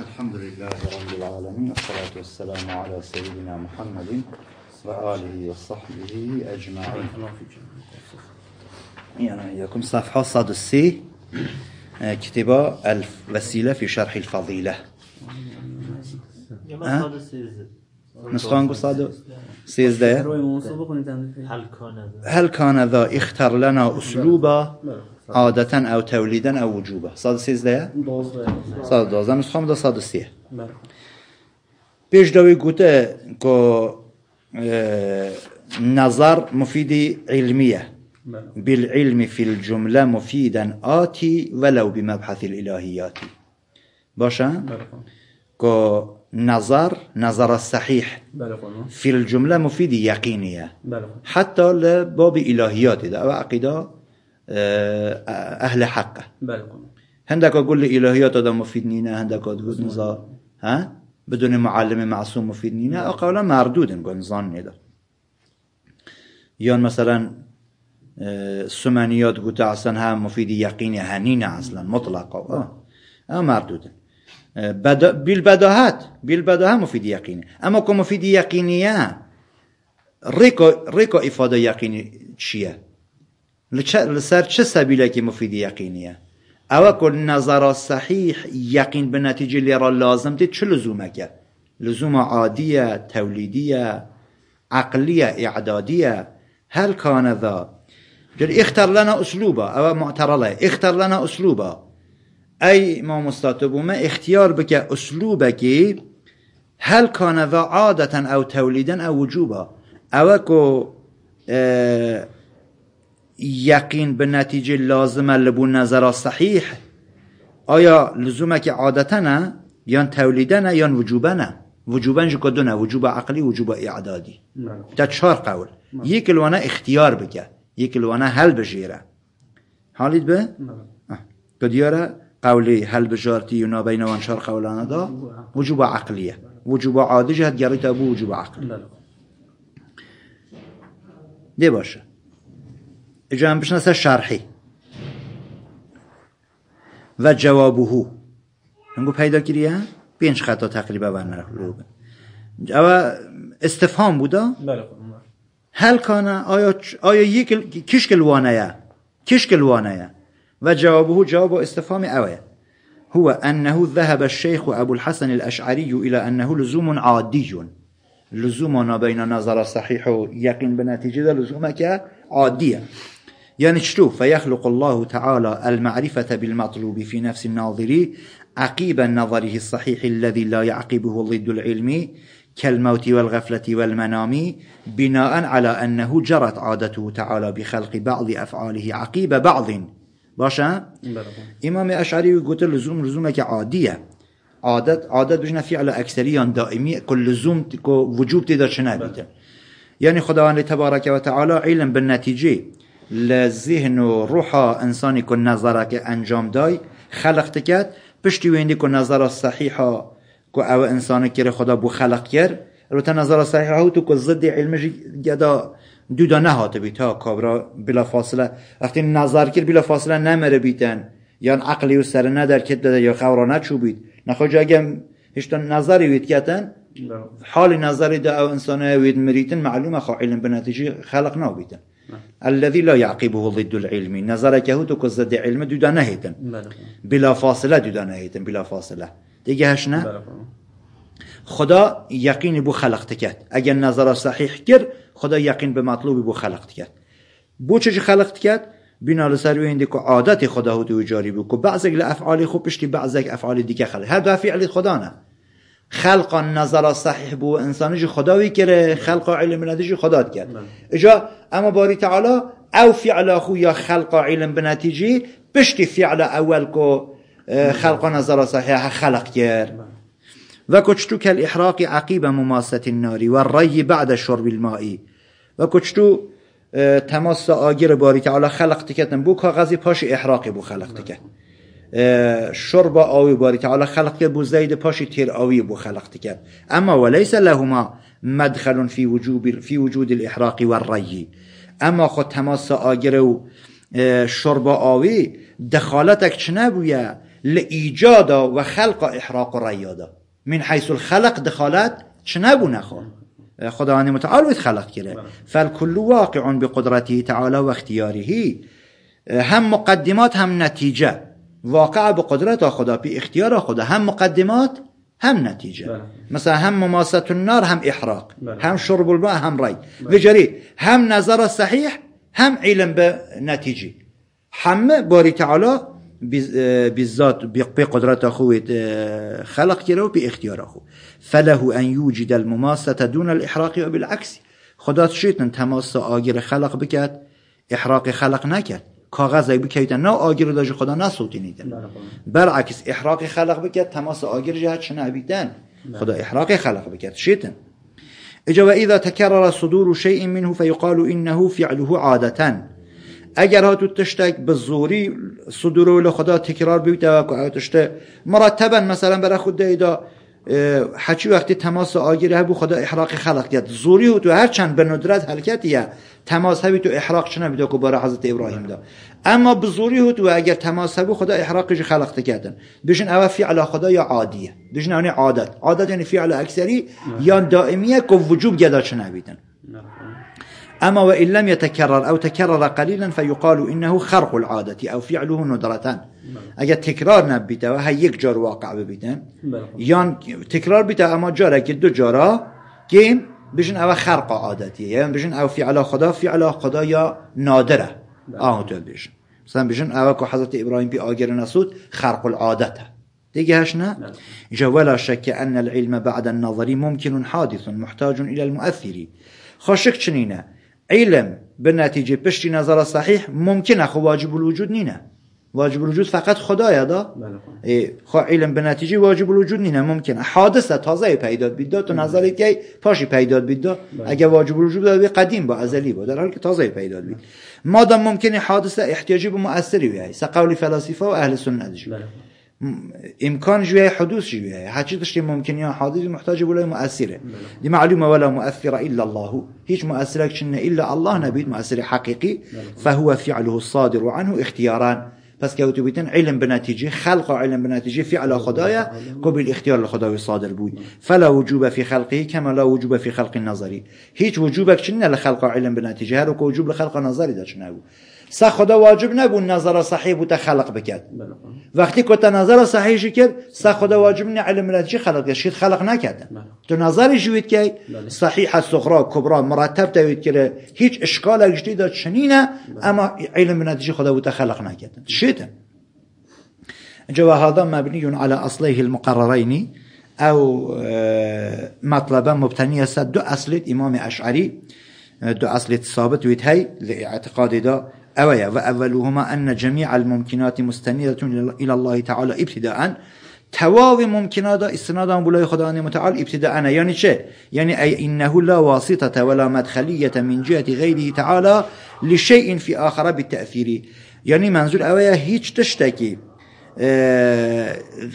الحمد لله رب العالمين الصلاة والسلام على سيدنا محمد وآله وصحبه أجمعين يعني إياكم صفحة سادسة كتاب الوسيلة في شرح الفضيلة نسخان قصة سيزده هل كان ذا اختر لنا أسلوبا عادة أو توليدا أو وجوبا صاد سيز ليا صاد دوزة نسخة مدى صاد سيه بيش دوي قوتا كو اه نظر مفيد علمية بله. بالعلم في الجملة مفيدا آتي ولو بمبحث الإلهيات باشا بله كو نظر نظر بله فی في الجملة مفيد يقينية حتى لباب إلهيات ده عقيدة آه، أهل حقه عندك أقول لي إلهيات هذا مفيدنينا عندك أقول نزا ها بدون معلم معصوم مفيدنينا نعم. أو قولا مردود نقول نظام نيدا يون مثلا آه، سمانيات قلت أصلا ها مفيد يقيني هنينا أصلا مطلقة أو آه، مردود بدا بالبداهات بالبداهة مفيد يقيني أما كمفيد يقينية ريكو ريكو إفادة يقيني شيئا لسر چه سبیله که مفید یقینیه او کل نظر صحیح یقین به نتیجه لیرا لازم دید چه لزومه که لزوم عادیه تولیدیه عقلیه اعدادیه هل کان ذا جل اختر لنا اسلوبا او معترله اختر لنا اسلوبا اي ما ما اختيار بك اسلوبك هل كان ذا عادة او توليدا او وجوبا او اكو اه یقین به نتیجه لازم لبون نظر صحیح آیا لزومه که عادتا نه یا تولیده نه یا وجوبه نه وجوبا جو کدو نه وجوب عقلی وجوب اعدادی تا چهار قول یک لوانه اختیار بگه یک لوانه حل بجیره حالید به کدیاره قولی حل بجارتی و نابین وان چهار قولانه دا وجوب عقلیه وجوب عادی جهت گریت ابو وجوب عقلی بله. ده باشه جمع بشناسه شرحی و جوابهو نگو پیدا کریه پنج خطا تقریبا برنره جواب استفهام بودا بله هل کانه آیا آیا یک کش وانه و جوابه جواب استفهام اوه هو انه ذهب الشيخ ابو الحسن الاشعري الى انه لزوم عادي لزوم ما بين نظر صحيح و يقين بنتيجه لزومك عاديه يعني شلو فيخلق الله تعالى المعرفة بالمطلوب في نفس الناظر عقيب نظره الصحيح الذي لا يعقبه ضد العلم كالموت والغفلة والمنام بناء على أنه جرت عادته تعالى بخلق بعض أفعاله عقيب بعض باشا إمام أشعري قلت لزوم لزومك عادية عادت عادت بجنا فعل أكثريا دائمي كل لزوم وجوب تدر شنابيته يعني خداوند تبارك وتعالى علم بالنتيجة لذهن و روحا انسانی که نظره که انجام دای خلق کرد پشتی ویندی که نظره صحیحا که او انسان کرد خدا بو خلق کرد رو تا صحیح صحیحا تو که ضد علم گدا دودا نهات بیتا کابرا بلا فاصله وقتی نظر کرد بلا فاصله نمره بیتن یا عقلی و سر کت داده یا خورا نچوبید نخواه اگم هشتا نظری وید کتن حال نظری دا او انسان وید مریتن معلومه خواه علم به نتیجه خلق بیتن نعم. الذي لا يعقبه ضد العلم نظر هو كزد علم دودا نهيتن بلا فاصله دودا نهيتن بلا فاصله دیگه هش نه خدا یقین بو خلق کرد اگر نظر صحیح کرد خدا یقین به مطلوب بو خلق کرد بو چه خلق کرد بنا لسر و که عادت خدا هو تو جاری بو که بعضی افعال خوب پشتی بعضی دیگه خلق هر دو فعل خدا نه خلق نظر صحیح بو انسانی جو خداوی کره، خلقا علم خدا خدا کرد بله. اجا اما باری تعالی او فعل خو یا خلقا علم نتیجی پشتی فعل اول کو بله. خلقا نظر صحیح خلق کرد بله. و کچتو کل احراق عقیب مماست ناری و ری بعد شرب المائی و کچتو تماس آگیر باری تعالی خلق تکتن بو کاغذی پاش احراق بو خلق تکتن شرب آوی باری حالا خلق که بو زید پاشی تیر آوی بو خلق دیگه اما ولیس لهما مدخل فی وجوب فی وجود الاحراق والری اما خود تماس آگر و اه، شرب آوی دخالتك لایجاد لإيجاد وخلق إحراق ريادا من حيث الخلق دخالات شنابو نخو خداوند متعال خلق کرده فالكل واقع بقدرته تعالى واختياره اه، هم مقدمات هم نتیجه واقع به قدرت خدا پی اختیار خدا هم مقدمات هم نتیجه بله. مثلا هم مماست النار هم احراق بله. هم شرب الماء هم رای بله. هم نظر صحیح هم علم به نتیجه همه باری تعالی بالذات قدرت خود خلق کرده و به اختیار خود فله ان یوجد المماسه دون الاحراق و بالعکس خدا شیطن تماس آگیر خلق بکد احراق خلق نکرد کاغذ بی کیت نه آگیر داش خدا نه صوتی نیدن بله، برعکس احراق خلق بکرد تماس آگیر جهت شنه بله. خدا احراق خلق بکرد شیتن اجا و اذا تکرر صدور شیء منه فیقال انه فعله عادتا اگر ها تو تشتک به زوری صدور خدا تکرار بیده و تشته مرتبا مثلا برای خود دیده. هرچی وقتی تماس آگیره بو خدا احراق خلق یاد زوری و تو هر چند به ندرت حرکت یا تماس هبی تو احراق چنه بیده که برای حضرت ابراهیم دا اما بزوری زوری و تو اگر تماس هبو خدا احراقش خلق کردن بشن اول فعلا خدا یا عادیه بشن اونه عادت عادت یعنی فعلا اکثری یا دائمیه که وجوب گدا چنه بیدن أما وإن لم يتكرر أو تكرر قليلا فيقال إنه خرق العادة أو فعله ندرة اگر تكرار نبیده وهي هر جار واقع ببیدن يعني تكرار بیده اما جاره كدو جارة جارا بجن او خرق عادتیه يعني بجن او فعل خدا فعل خدا يا نادره آهاتون بجن مثلا بجن او كو حضرت إبراهيم بي آجر نسود خرق العادة تيجي هش نه جا ولا ان العلم بعد النظر ممكن حادث محتاج الى المؤثر خاشك شنينه علم به نتیجه پشتی نظر صحیح ممکنه خب واجب الوجود نینه واجب الوجود فقط خدای دا بله خو خب. خب علم به نتیجه واجب الوجود نینه ممکنه حادثه تازه پیدا بیدا تو بله. نظر که پاشی پیدا بیدا بله. اگه واجب الوجود دا قدیم با ازلی با در حالی که تازه پیدا بید مادام ممکنه حادثه احتیاجی به مؤثری بیای سقاولی فلاسفه و اهل سنت امكان جوايا حدوث جوايا هاتشي تشتي ممكن يا حادث محتاج ولا مؤثره دي معلومه ولا مؤثره الا الله هيج مؤثرة شنه الا الله نبي مؤثر حقيقي فهو فعله الصادر عنه اختياران بس كوتبيتن علم بنتيجه خلق علم بنتيجه فعل خدايا قبل اختيار الخداوي الصادر بود فلا وجوب في خلقه كما لا وجوب في خلق النظري هيج وجوبك شنه لخلق علم بنتيجه هر وجوب لخلق نظري دا شنه سه خدا واجب نبود نظر صحیح بود خلق بکرد بله. وقتی که نظر صحیح کرد سه خدا واجب نه علم رنجی خلق کرد شید خلق نکرد بله. تو نظری جوید که بله. صحیح از صغرا کبرا مرتب دوید کرد هیچ اشکال اگشتی داد چنینه اما علم نتیجه خدا بود خلق نکرد شید جواهادا مبنی مبنی علی اصله المقررینی، او مطلبا مبتنی است دو اصلیت امام اشعری دو اصلیت ثابت وید هی اعتقاد دا أويا وأولهما أن جميع الممكنات مستندة إلى الله تعالى ابتداء تمام ممكنات استنادا بلای خداوند متعال ابتداء يعني شيء يعني أي انه لا واسطه ولا مدخليه من جهه غيره تعالى لشيء في آخر بالتاثير يعني منظور أويا هیچ تشتكي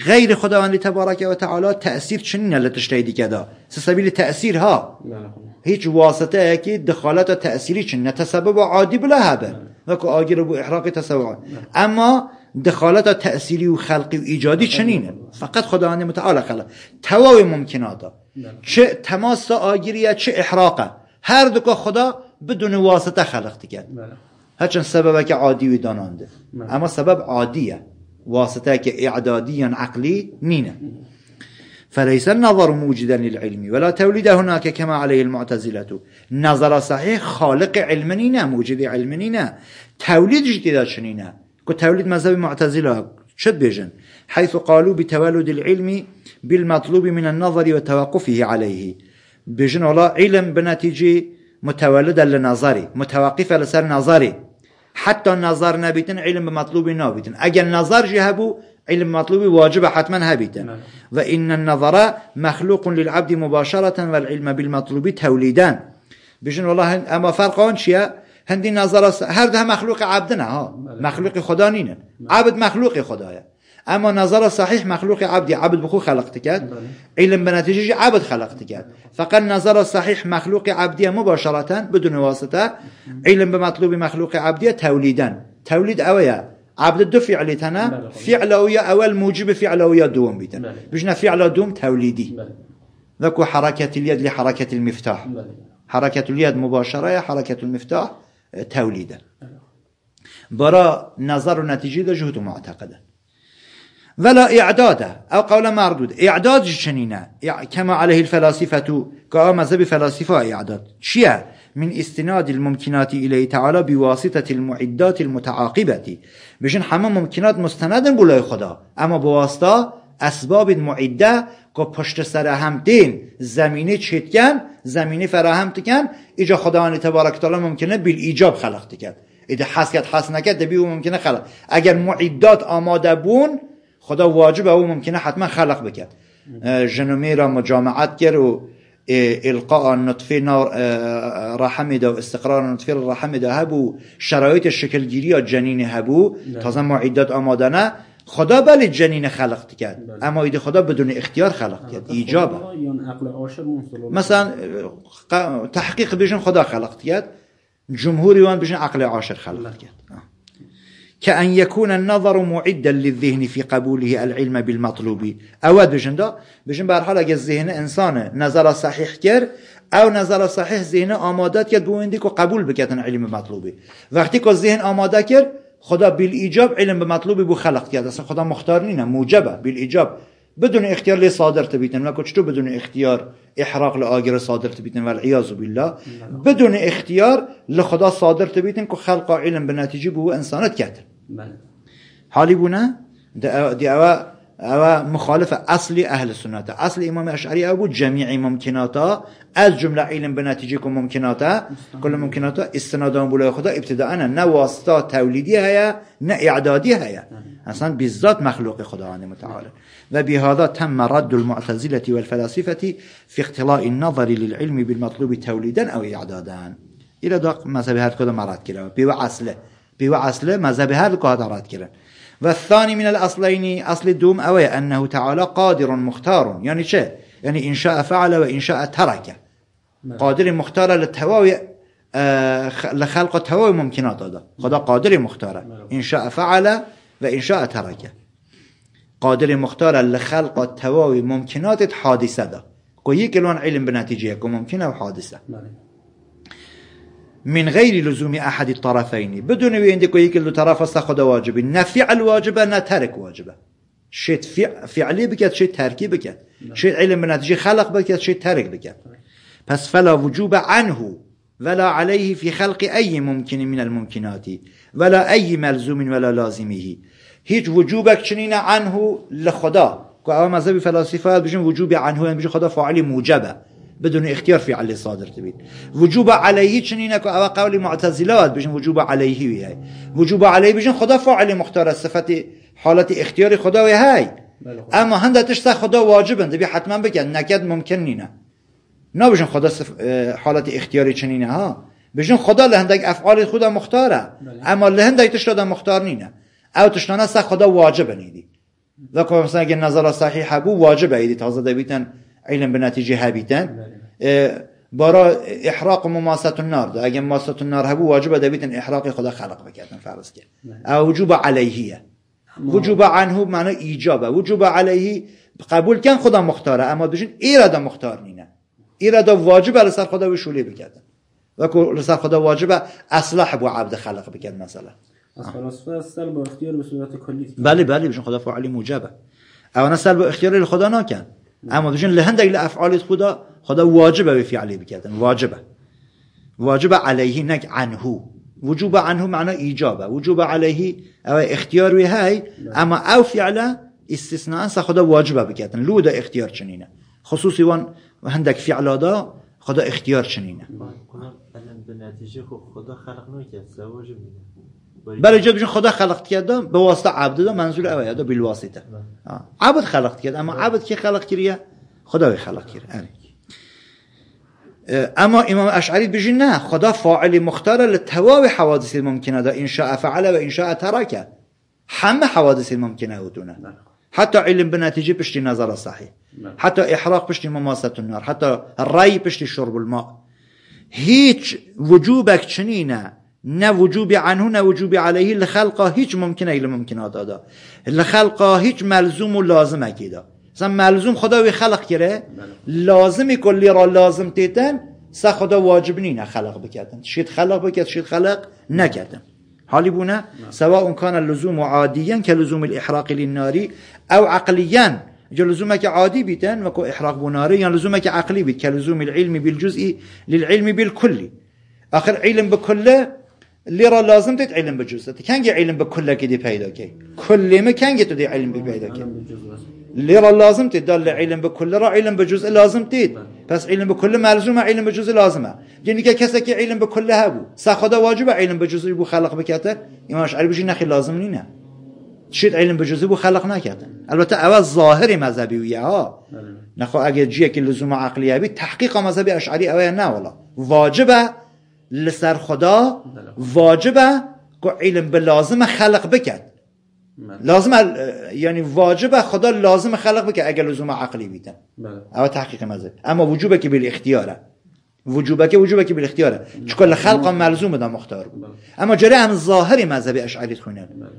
غیر خداوندی تبارک و تعالی تأثیر چنین علتش تشریدی دیگه سه سبیل تأثیر ها خب. هیچ واسطه که دخالت و تأثیری چنین تسبب عادی بلا هبه و که آگیر بو احراق تسبب اما دخالت و تأثیری و خلقی و ایجادی چنینه فقط خداوند متعال خلا تواوی ممکناتا چه تماس آگیری یا چه احراقه هر دو خدا بدون واسطه خلق کرد هچن سبب که عادی و داننده. اما سبب عادیه واسطة إعداديا عقلي نينا فليس النظر موجدا للعلم ولا توليد هناك كما عليه المعتزلة نظر صحيح خالق علم نينا موجد علم نينا توليد جديدة شنينا كتوليد مذهب معتزلة شد بيجن حيث قالوا بتولد العلم بالمطلوب من النظر وتوقفه عليه بيجن والله علم بنتيجة متولدا لنظري متوقفة لسر نظري حتى النظر نبيتن علم مطلوب نبيتن اجل نظر جهبو علم مطلوب واجب حتما هبيتن وان النظر مخلوق للعبد مباشرة والعلم بالمطلوب توليدان بجن والله اما فرق آن چیه نظر هر ده مخلوق عبدنا ها مخلوق خدا نینه عبد مخلوق خدایه اما نظر صحيح مخلوق عبدي عبد بخو خلقتك علم بنتيجه عبد خلقتك كد فقط نظر صحيح مخلوق عبدي مباشره بدون واسطه علم بمطلوب مخلوق عبدي توليدا توليد اويا عبد دو فعل تنا فعل ويا اول موجب فعل ويا دوم بيتن بجنا فعل دوم توليدي ذاكو حركة اليد لحركة المفتاح حركة اليد مباشرة حركة المفتاح اه، توليدا برا نظر نتيجه جهد معتقده ولا اعداده او قول مردود اعداد چنینه کما علیه الفلاسفه که مذهب فلاسفه اعداد چیه من استناد الممکنات الیه تعالی بواسطه المعدات المتعاقبتی بشین همه ممکنات مستندن بولای خدا اما بواسطه اسباب معده که پشت سر هم دین زمینه چیتکن زمینه فراهم تکن ایجا خداوند تبارک تعالی ممکنه بیل ایجاب خلق کرد ایده حس کرد حس نکرد دبی ممکنه خلق اگر معدات آماده بون خدا واجبه او ممکنه حتما خلق بکرد جنومی را مجامعت کرد و القاء نطفه رحم دا و استقرار نطفه رحم دا هبو شرایط شکل شکلگیری یا جنین هبو تازه معیدات آماده نه خدا بله جنین خلق کرد بله. اما ایده خدا بدون اختیار خلق کرد ایجاب مثلا تحقیق بیشن خدا خلق کرد جمهوریوان بیشن عقل عاشر خلق بله. کرد كأن يكون النظر معدا للذهن في قبوله العلم بالمطلوب أود بجن دا بجن الذهن انسان نظر صحيح كر او نظر صحيح ذهن آمادات که بويندك وقبول قبول علم مطلوب وقتی كو ذهن آماده كير خدا بالإيجاب علم بمطلوب بو خلق کرد خدا مختار موجبه بالإيجاب بدون اختيار لي صادر تبيتن ما كنتش بدون اختيار احراق لاجر صادر تبيتن والعياذ بالله بدون اختيار لخدا صادر تبيتن كو خلق علم بالنتيجه بو انسانات كاتل حالي بنا دي اوا اوا مخالفه اصلي اهل السنه اصل امام اشعري ابو جميع ممكناتا جمله علم بنتيجه ممكناتا كل ممكناتا استنادان بلا خدا ابتداء نه واسطه توليدي هيا نه اعدادي هيا اصلا بالذات مخلوق خداوند متعال و بهذا تم رد المعتزله والفلاسفه في اختلاء النظر للعلم بالمطلوب توليدا او اعدادا الى دق مذهب هر کدام رد کردن به اصله به اصله مذهب هر کدام رد کردن و الثاني من الاصلين اصل دوم اوه انه تعالى قادر مختار يعني چه يعني ان شاء فعل و انشاء شاء ترك نعم. قادر مختار للتواوي آه، لخلق تواوي ممكنات هذا خدا قادر مختاره نعم. ان شاء فعل انشاء تركه قادر مختار لخلق التواوي ممكنات حادثه دا گویی که الان علم به نتیجه که ممکنه و حادثه من غير لزوم أحد الطرفين بدون عندك ويك دو طرف استخد واجب نفعل واجبه نترك واجبه شيء فع فعلي بكت شيء تركي بكت شيء علم بالنتيجة خلق بکد شد ترك بکد بس فلا وجوب عنه ولا عليه في خلق أي ممكن من الممكنات ولا أي ملزوم ولا لازمه هیچ وجوبك شنين عنه لخدا که اول مذهب فلاسفه بجن وجوب عنه یعنی بجن خدا فاعل موجبه بدون اختيار فعل صادر تبيد وجوب عليه چنین که اول قول معتزلات بجن وجوب عليه وی های وجوب عليه بجن خدا فاعل مختار صفت حالت اختیار خدا وی های اما هندتش تشتا خدا واجبا بی حتما بگن نکد ممکن نینه نا بجن خدا اه، حالت اختیاری چنینه ها بجون خدا لهندگ افعال خدا مختاره بله. اما لهندگ تش دادن مختار نینه او تشنانه خدا واجب نیدی و که مثلا اگه نظر صحیح بو واجب ایدی تازه دویتن علم به نتیجه هبیتن بله. برا احراق مماسات النار ده اگه مماسات النار هبو واجب دویتن احراق خدا خلق بکردن فرض کرد بله. او وجوب علیهیه وجوب عنه معنی ایجابه وجوب علیه قبول کن خدا مختاره اما بجون ایرادا مختار نینه ایرادا واجب علی سر خدا به شولی بکردن و رسال خدا واجبه اصلح با عبد خلق بگن مثلا از فلاسفه با اختیار به صورت کلی بله بله بشون خدا فعالی موجبه اولا با اختیار خدا ناکن اما بشون لهند افعال خدا خدا واجبه به فعلی بکردن واجبه واجب علیه نک عنه وجوب عنه معنا ایجابه وجوب علیه او اختیار وی های اما او فعلا استثناء خدا واجبه بکردن لودا اختیار چنینه خصوصی وان هندک فعلا دا خدا اختیار چنینه بله، نتیجه خب خدا خلق نکرد بله، خدا کردم به واسطه عبد دا منظور اوه یاده بالواسطه بله. عبد خلق کرد اما بله. عبد که خلق کریه خدا خلق کرد آره. اما امام اشعری بجی نه خدا فاعل مختار لتواب حوادث ممکنه دا انشاء فعله و انشاء ترکه همه حوادث ممکنه او دونه حتی علم به نتیجه پشتی نظر صحیح حتی احراق پشتی مماسه النار حتی رای پشتی شرب الماء هیچ وجوبک چنینه نه وجوب عنه نه وجوب علیه لخلقا هیچ ممکنه ایل ممکنه دادا لخلقا هیچ ملزوم و لازم اکیدا مثلا ملزوم خدا وی خلق کره، لازمی کلی را لازم تیتن سه خدا واجب نینه خلق بکردن شید خلق بکرد شید خلق نکردن بونا سواء كان اللزوم عاديا كلزوم الإحراق للنار أو عقليا جو لزومك عادي بيتن وكو إحراق بناري يعني لزومك عقلي بيت كلزوم العلم بالجزء للعلم بالكل آخر علم بكله را لازم تت علم بجزء كان علم بكله كده بايدا كي كل ما كان تدي علم كي اللي را لازم تدل علم بكله را علم بجزء لازم تد پس علم به کل ملزومه علم به جز لازمه یعنی که کسی که علم به کل هبو سخدا واجبه علم به جزی بو خلق بکته امام اشعری بجی نخی لازم نینه شد علم به جزی بو خلق نکرده البته اول ظاهر مذهبی ها بله. نخو اگه جی که لزوم عقلیه بی تحقیق مذهبی اشعری اوه نه والا واجبه لسر خدا بله. واجبه که علم به لازم خلق بکد بله. لازم لازم یعنی واجب خدا لازم خلق که اگر لزوم عقلی بیدن بله. اما تحقیق مزه اما وجوبه که بیل اختیاره وجوبه که وجوبه که بیل اختیاره چکل خلق هم ملزوم بدن مختار بود بله. اما جره هم ظاهر مذهبی اشعری خونه بله.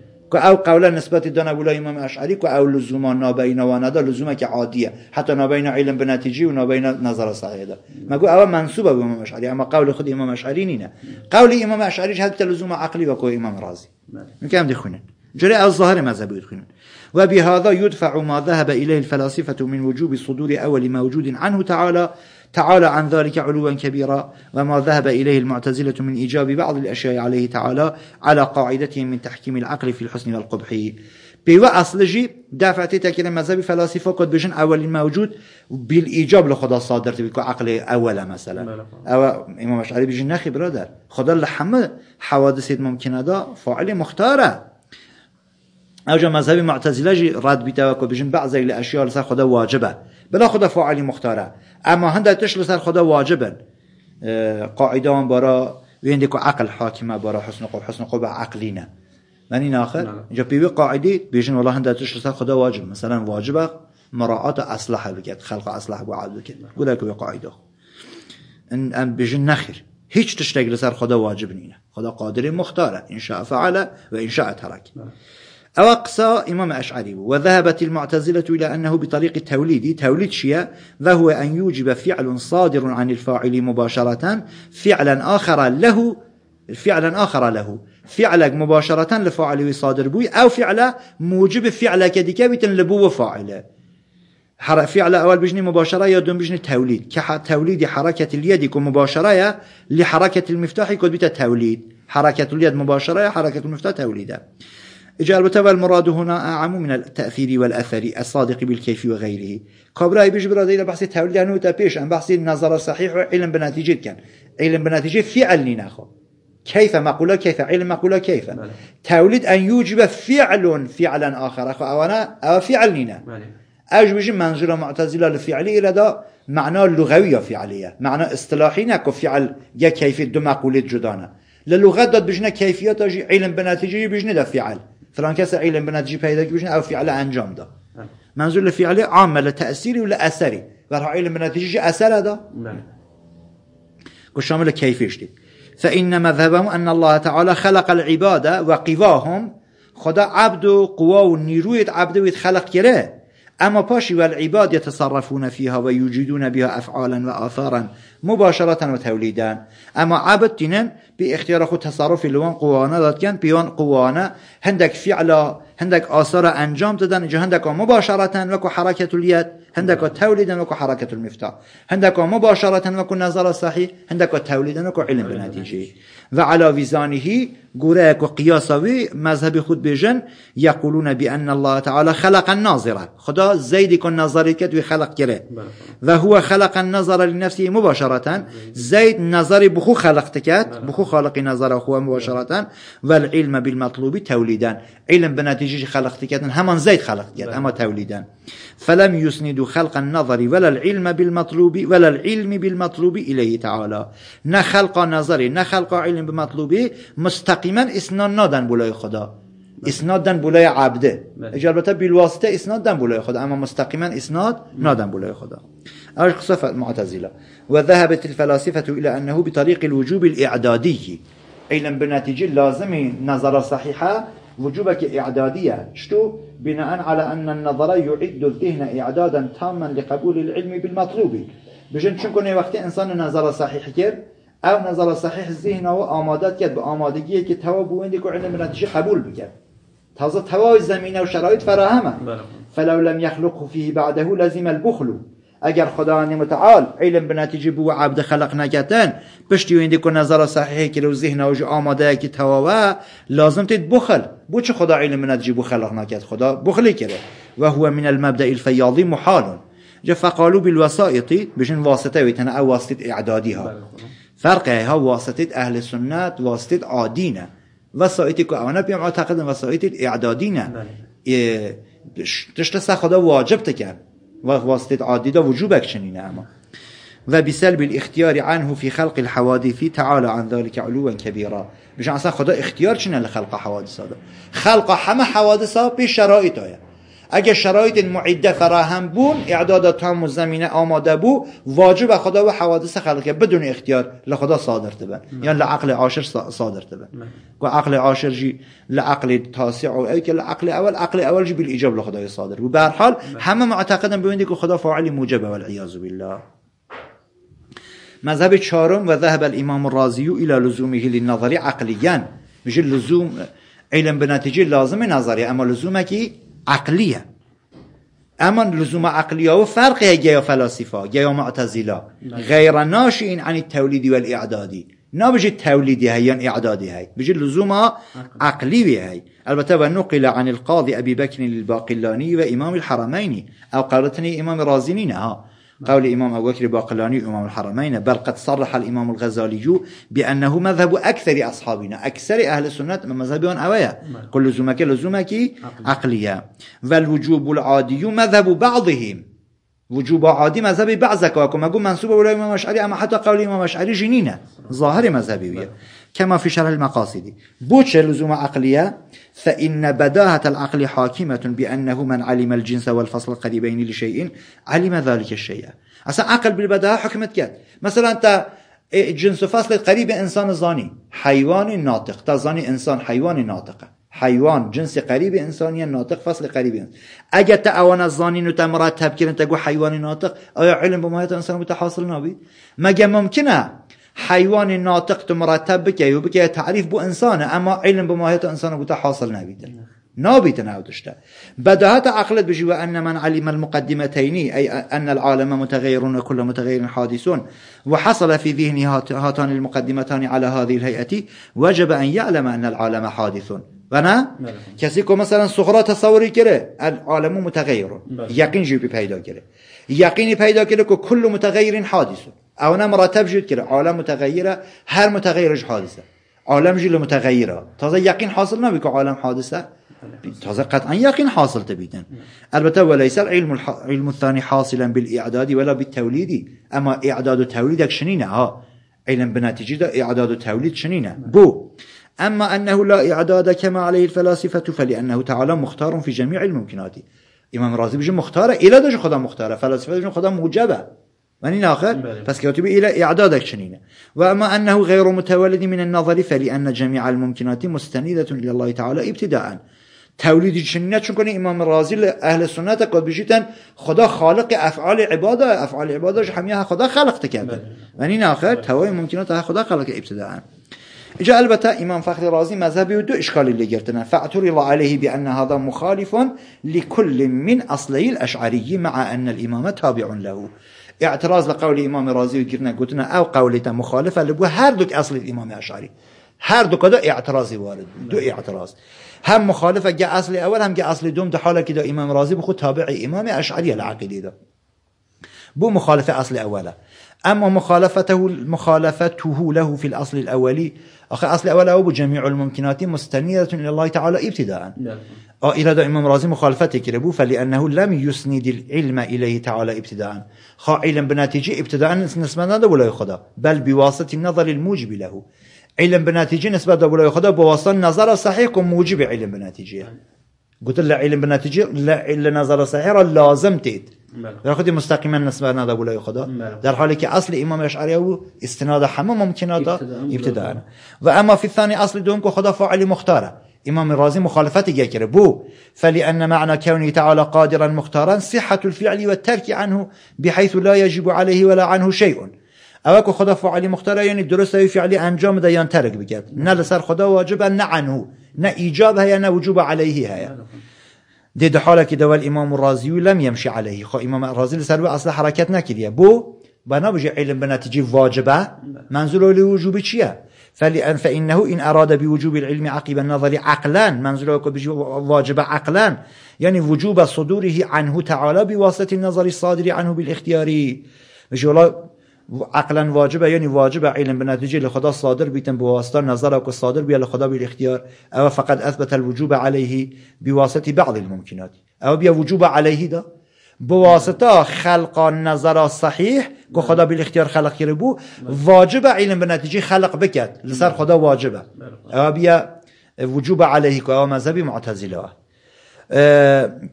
که او قولا نسبت دان اولای امام اشعری که او لزوما نابینا و ندا لزومه که عادیه حتی نابینا علم به نتیجه و نابینا نظر صحیح ما مگو او منصوبه به امام اشعری اما قول خود امام اشعری نه. قول امام اشعری حتی لزوم عقلی و که امام رازی. میگم دخونه جرى الظاهر زبوا يدخلون وبهذا يدفع ما ذهب إليه الفلاسفة من وجوب صدور أول موجود عنه تعالى تعالى عن ذلك علوا كبيرا وما ذهب إليه المعتزلة من إيجاب بعض الأشياء عليه تعالى على قاعدتهم من تحكيم العقل في الحسن والقبح بيوا جي دافع تكلم مذهب فلاسفة قد بجن أول موجود بالإيجاب لخدا صادر تبقى عقل أولا مثلا أو إمام الشعري بجن ناخي برادر خدا لحمة حوادث ممكنة دا فاعل مختاره اوجا مذهبی معتزله رد بیتا و که بجن بعضی الاشیاء لسر خدا واجبه بلا خدا فاعلی مختاره اما هنده تش لسر خدا واجبن قاعده هم بارا که عقل حاکمه برا حسن قب حسن قب عقلینه من این آخر اینجا پیوی قاعده بیشن والله هنده تش لسر خدا واجب مثلا واجبه مراعات اصلحه بکرد خلق اصلحه و عدل کرد گوله که قاعده ان ام بجن نخیر هیچ تشتگ لسر خدا واجب نینه خدا قادر مختاره ان شاء فعله و انشاء شاء أو أقصى إمام أشعري وذهبت المعتزلة إلى أنه بطريق التوليد توليد شيا وهو أن يوجب فعل صادر عن الفاعل مباشرة فعلا آخر له فعلا آخر له فعلك مباشرة لفاعل صادر بوي أو فعل موجب فعل ديكابت لبو فاعله فعل أول بجني مباشرة يدون بجني توليد كتوليد حركة اليد مباشرة لحركة المفتاح كود بتا توليد حركة اليد مباشرة حركة المفتاح توليده اجابه المراد هنا أعم من التأثير والأثر الصادق بالكيف وغيره قبل بيش براد إلى بحث تولد أنه تبيش أن بحث النظر صحيح علم بنتيجة كان علم بنتيجة فعل ناخو كيف مقولة كيف علم مقولة كيف تولد أن يوجب فعل فعلا آخر أخو انا أو فعل نينا أجوج منظور معتزلة الفعل إلى دا معنى لغوية فعلية معنى اصطلاحي نكو فعل يا كيف دو مقولة جدانا للغة دا بجنا كيفية تجي علم بنتيجة بجنا دا فعل فلان كاس علم بنتيجه پیدا بشن او فعل انجام ده آه. منظور لفعل عامل تاثيري ولا اثري و علم بنتيجه اثر ده شامل كيف يشتي فإن مذهبهم أن الله تعالى خلق العبادة وقواهم خدا عبد و قوا و عبد ویت خلق كره أما باشي والعباد يتصرفون فيها ويوجدون بها أفعالا وآثارا مباشرة وتوليدا أما عبد تنن باختيار خود تصرف لوان قوانا داد كان بيوان قوانا هندك فعلا هندك آثار انجام دادن اینجا هندك مباشرة وكو حركة اليد هندك توليدا وكو حركة المفتاح هندك مباشرة وكو نظر صحيح هندك توليدا وكو علم بالنتيجة وعلى وزانه قراك وقياس مذهب خود بيجن يقولون بأن الله تعالى خلق الناظرة خدا زيد كن نظرك خلق كره وهو خلق النظر لنفسه مباشرة زيد نظر بخو خلقتك بخو خلق نظر هو مباشرة والعلم بالمطلوب توليدا علم بنتيجة خلقتك همان زيد خلقتك أما توليدا فلم يسند خلق النظر ولا العلم بالمطلوب ولا العلم بالمطلوب إليه تعالى نخلق نظر نظري علم بمطلوبه مستقيم مستقیما اسناد نادن بولای خدا اسناد دن بولای عبده البته بالواسطه اسناد دن بولای خدا اما مستقیما اسناد نادن بولای خدا اول قصف المعتزله وذهبت الفلاسفه الى انه بطريق الوجوب الاعدادي ايلا بنتيجه لازم نظر صحيحه وجوبك إعدادية شتو بناء على أن النظر يعد الذهن إعدادا تاما لقبول العلم بالمطلوب بجن شكون وقت إنسان نظر صحيح كير او نظر صحیح ذهن او آمادت کرد به آمادگی که بو بویند کو علم نتیجه قبول بکرد تازه توای زمینه و شرایط فراهمه بله. فلو لم یخلق فیه بعده لازم البخل اگر خدا متعال علم به نتیجه بو عبد خلق نکتن پشتی و اندیکو نظر صحیح که رو ذهن و آماده که تواوه لازم تید بخل بو چه خدا علم به نتیجه بو خلق نکرد خدا بخلی کرد. و هو من المبدا الفیاضی محال جا فقالو بالوسائط بشن واسطه ویتن او واسطه اعدادی ها بله. فرق ها واسطه اهل سنت واسطه عادینه وسایتی که اونا بیام اعتقد وسایتی اعدادینه تشت خدا واجب تکن و واسطه عادی دا وجوبک چنینه اما و بسلب الاختيار عنه في خلق الحوادث تعالى عن ذلك علوا كبيرا مش اصلا خدا اختیار چنه لخلق حوادث دا خلق همه حوادث به شرایط آیا اگه شرایط معده فراهم بون اعداد تام و زمینه آماده بو واجب خدا و حوادث خلقه بدون اختیار لخدا صادر بن یعنی لعقل عاشر صادر تبه و عقل عاشر جی لعقل تاسع و ای که لعقل اول عقل اول جی بالاجاب لخدا صادر و به حال همه معتقدن ببینید که خدا فاعل موجبه العیاذ بالله مذهب چهارم و ذهب الامام رازیو الی لزومه لنظری عقلیان. میشه لزوم علم به نتیجه لازم نظری اما لزومه که عقلیه اما لزوم عقلیه و فرق گیا فلاسفا گیا معتزیلا غیر ناشئین عن التولیدی والاعدادی نه بجی تولیدی هی یا اعدادی هی بجی لزوم عقلی هی البته و نقل عن القاضی ابی بکر الباقلانی و امام الحرمینی او قالتنی امام رازینی نه نعم. قول الإمام أبو بكر باقلاني إمام الحرمين بل قد صرح الإمام الغزالي بأنه مذهب أكثر أصحابنا أكثر أهل السنة مذهبهم أويا نعم. كل لزومك لزومك عقلية والوجوب العادي مذهب بعضهم وجوب عادي مذهب بعضك وكما قل منسوب أولا إمام أشعري أما حتى قول إمام أشعري جنينة ظاهر مذهبي نعم. كما في شرح المقاصد بوش لزوم عقلية فإن بداهة العقل حاكمة بأنه من علم الجنس والفصل القريبين لشيء علم ذلك الشيء أصلا عقل بالبداهة حكمت كات مثلا أنت إيه، جنس فصل قريب إنسان زاني حيوان ناطق تزاني إنسان حيوان ناطق حيوان جنس قريب إنسانيا ناطق فصل قريب إنسان أجا تأوان الظانين نتمرات تبكير تقول حيوان ناطق أو علم بماهية إنسان متحاصل ما مجا ممكنه حيوان ناطق تمرتب بك وبك تعريف بو انسان اما علم بماهيت انسان بوتا حاصل نبيت نابيتن او دشته عقلت بجي وان من علم المقدمتين اي ان العالم متغير وكل متغير حادث وحصل في ذهنه هاتان المقدمتان على هذه الهيئه وجب ان يعلم ان العالم حادث بنا کسی که مثلا سخرا تصوری کرده العالم متغیر یقین جیبی پیدا کرده یقینی پیدا کرده که کل متغیر حادثه اونا مرتب جد که عالم متغیره هر متغیرش حادثه عالم جل متغیره تازه یقین حاصل نبی که عالم حادثه تازه قطعا يقين حاصل تبيتن البته وليس العلم الح... علم الثاني حاصلا بالإعداد ولا بالتوليد أما إعداد وتوليدك شنينة ها علم بنتیجه ده إعداد وتوليد شنينة بو أما أنه لا إعداد كما عليه الفلاسفة فلأنه تعالى مختار في جميع الممكنات إمام رازی بيجي مختاره الا خدا مختاره فلاسفة خدا موجبة ماني آخر بلي. بس كاتب إلى إعدادك شنينة وأما أنه غير متولد من النظر فلأن جميع الممكنات مستندة إلى الله تعالى ابتداء توليد شنينة چون کنه امام الرازي اهل السنه قد بشیتن خدا خالق افعال عباده افعال عبادة حميها خدا خلق تکبه ماني این آخر توای خدا خلق ابتداء جاء البتة إمام فخر رازي مذهبي ودو إشكال اللي جرتنا فاعترض عليه بأن هذا مخالف لكل من أصلي الأشعري مع أن الإمام تابع له اعتراض لقول امام رازي وجرنا گوتنا او قولتا مخالفه لبو هر دوک اصل امام اشعري هر دو کدا وارد دو اعتراض هم مخالفه جا اصل اول هم جا اصل دوم ده حاله كده امام رازي بخو تابع امام اشعري العقيده ده بو مخالفه اصل اوله اما مخالفته مخالفته له في الاصل الاولي اخي اصل اوله هو جميع الممكنات مستنيره الى الله تعالى ابتداء آه، دا إمام رازي مخالفته كده بو فلأنه لم يسند العلم إليه تعالى ابتداء خا علم بناتجه ابتداء نسبة نده ولا خدا بل بواسطة النظر الموجب له علم بناتجه نسبة ولا خدا بواسطة النظر الصحيح وموجب علم بناتجه قلت له علم بناتجه لا إلا نظر صحيح لازم تيد در مستقیما نسبه نده ولا خدا در حالی که اصل امام اشعری او استناد همه ممکنات ابتداء و اما في الثانی اصل دوم که خدا فاعل مختاره إمام الرازي مخالفت يكره بو فلأن معنى كونه تعالى قادرا مختارا صحة الفعل والترك عنه بحيث لا يجب عليه ولا عنه شيء اوکو خدا فعلی مختاره يعني درسته فعلی انجام ده ينترك ترک نال سر خدا واجبا نه عنه نه ایجاب وجوب عليه هيا دي ده حاله که الرازي لم يمشي عليه خو امام الرازي لسر اصلا حركتنا نکریه بو بنا بجي علم به نتیجه واجبه منظور اول وجوبی فلأن فإنه إن أراد بوجوب العلم عقب النظر عقلا بوجوب واجب عقلا يعني وجوب صدوره عنه تعالى بواسطة النظر الصادر عنه بالاختيار مش عقلا واجب يعني واجب علم بنتيجه لخدا صادر بيتم بواسطه نظر الصادر صادر بیا لخدا بالاختيار او فقد اثبت الوجوب عليه بواسطه بعض الممكنات او بیا وجوب عليه ده بواسطه خلق نظر صحیح که خدا به اختیار خلق کرده بو واجب علم به نتیجه خلق بکد لسر خدا واجبه آه، بیا وجوب عليه آه، که مذهبی معتزله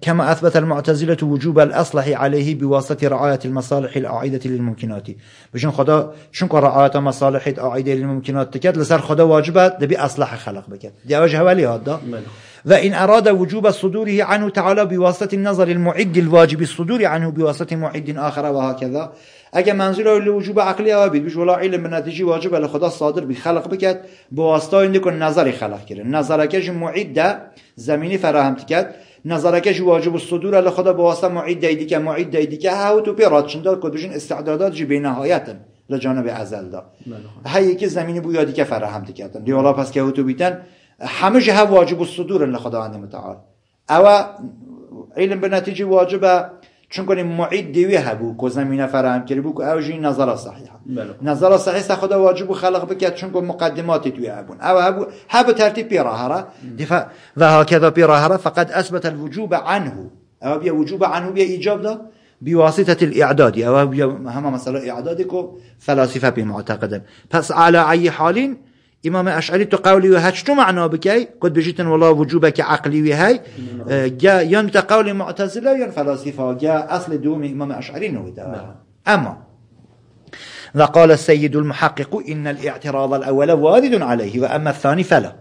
كما آه، أثبت المعتزلة وجوب الأصلح عليه بواسطة رعاية المصالح العائدة للممكنات بشون خدا شون رعاية مصالح العائدة للممكنات تكاد لسر خدا واجبات دبي أصلح خلق بكت دي أوجه ولي هذا فإن أراد وجوب صدوره عنه تعالى بواسطة النظر المعد الواجب الصدور عنه بواسطة معد آخر وهكذا اگر منظور لوجوب عقلی ها بید بش ولا علم نتیجی واجب علی خدا صادر بی خلق بکد بواسطه این که نظر خلق کرد نظرکش معد زمینی فراهم کرد نظرکش واجب الصدور علی خدا بواسطه معد دیدی که معد دیدی که هاو تو پی رادشند که بشین استعدادات جی بینهایتن لجانب ازل دا هایی که زمینی بو یادی که فراهم کردن دیالا پس که هاو تو بیتن همه جه واجب و صدور عنه متعال او علم به نتیجه واجبه چون کنی معید دیوی هبو که می فرام کری بو که اوجی نظر صحیح بله. نظر صحیح خدا واجب و خلق بکرد چون که مقدماتی توی هبون او هبو به ترتیب پیراهره دفع و راه پیراهره فقد اثبت الوجوب عنه او بیا وجوب عنه بیا ایجاب دا بواسطة الإعداد أو هم مثلا إعدادك فلاسفة بمعتقدا بس على أي حالين امام اشعری تو قولی و هچ تو معنا بکی قد بجیتن ولا وجوبه که عقلی و های یا آه، یان تا قول معتزله یا فلاسفه یا اصل دوم امام اشعری نویدا نعم. اما وقال السيد المحقق إن الاعتراض الأول وارد عليه وأما الثاني فلا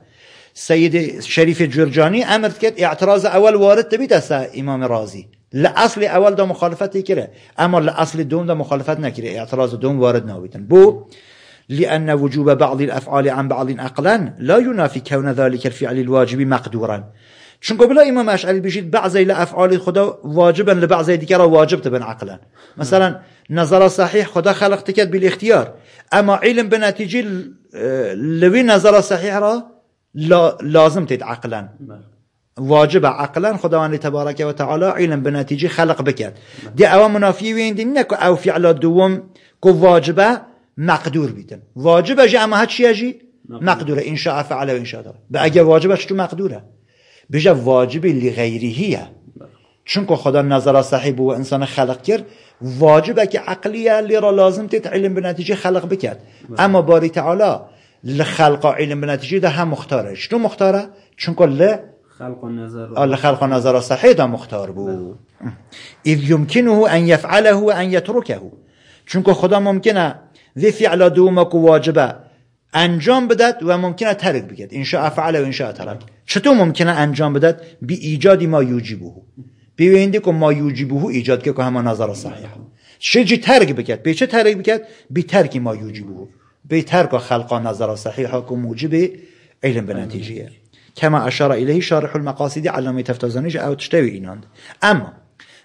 سید شریف الجرجاني أمرت کرد اعتراض أول وارد تبي تسا إمام رازي لأصل أول دا مخالفت كره أما لأصل دوم دا مخالفت نكره اعتراض دوم وارد نابيتن بو لأن وجوب بعض الأفعال عن بعض عقلا لا ينافي كون ذلك الفعل الواجب مقدورا شنو بلا امام اشعری بشید بعضی الأفعال خدا واجبا لبعضی دیگر واجب تبن عقلا مثلا نظر صحيح خدا خلق تکد بالاختيار اما علم بنتيجة لوي لوی نظر صحیح را لازم تد عقلا واجب عقلا خداوند تبارک تبارك وتعالى علم بنتيجة خلق بکد نعم. دي أوا منافی دينك او فعل دوم كواجبة واجبه مقدور بیدن اجی اما ها چی اجی؟ مقدوره این شاء فعل و این شاء به اگه واجبش تو مقدوره بجا واجبی لغیرهیه چون که خدا نظر صحیب و انسان خلق کرد واجبه که عقلیه را لازم تیت علم به نتیجه خلق بکرد بله. اما باری تعالی لخلق علم به نتیجه ده هم مختاره چون مختاره؟ چون که لخلق نظر خلق نظر صحیح ده مختار بود بله. اذ یمکنه ان یفعله و ان یترکه چون که خدا ممکنه وی فعل دوم واجبه انجام بدد و ممکنه ترک این انشاء افعل و انشاء ترک چطور ممکنه انجام بدد بی ایجاد ما یوجبه بیوینده که ما یوجبه ایجاد که که همه نظر صحیح شجی ترک بکد به چه ترک بکد بی ترک ما یوجبه بی ترک خلقا نظر صحیح که موجب علم به نتیجه کما اشاره الهی شارح المقاصد علامه تفتازانیش او تشتوی ایناند اما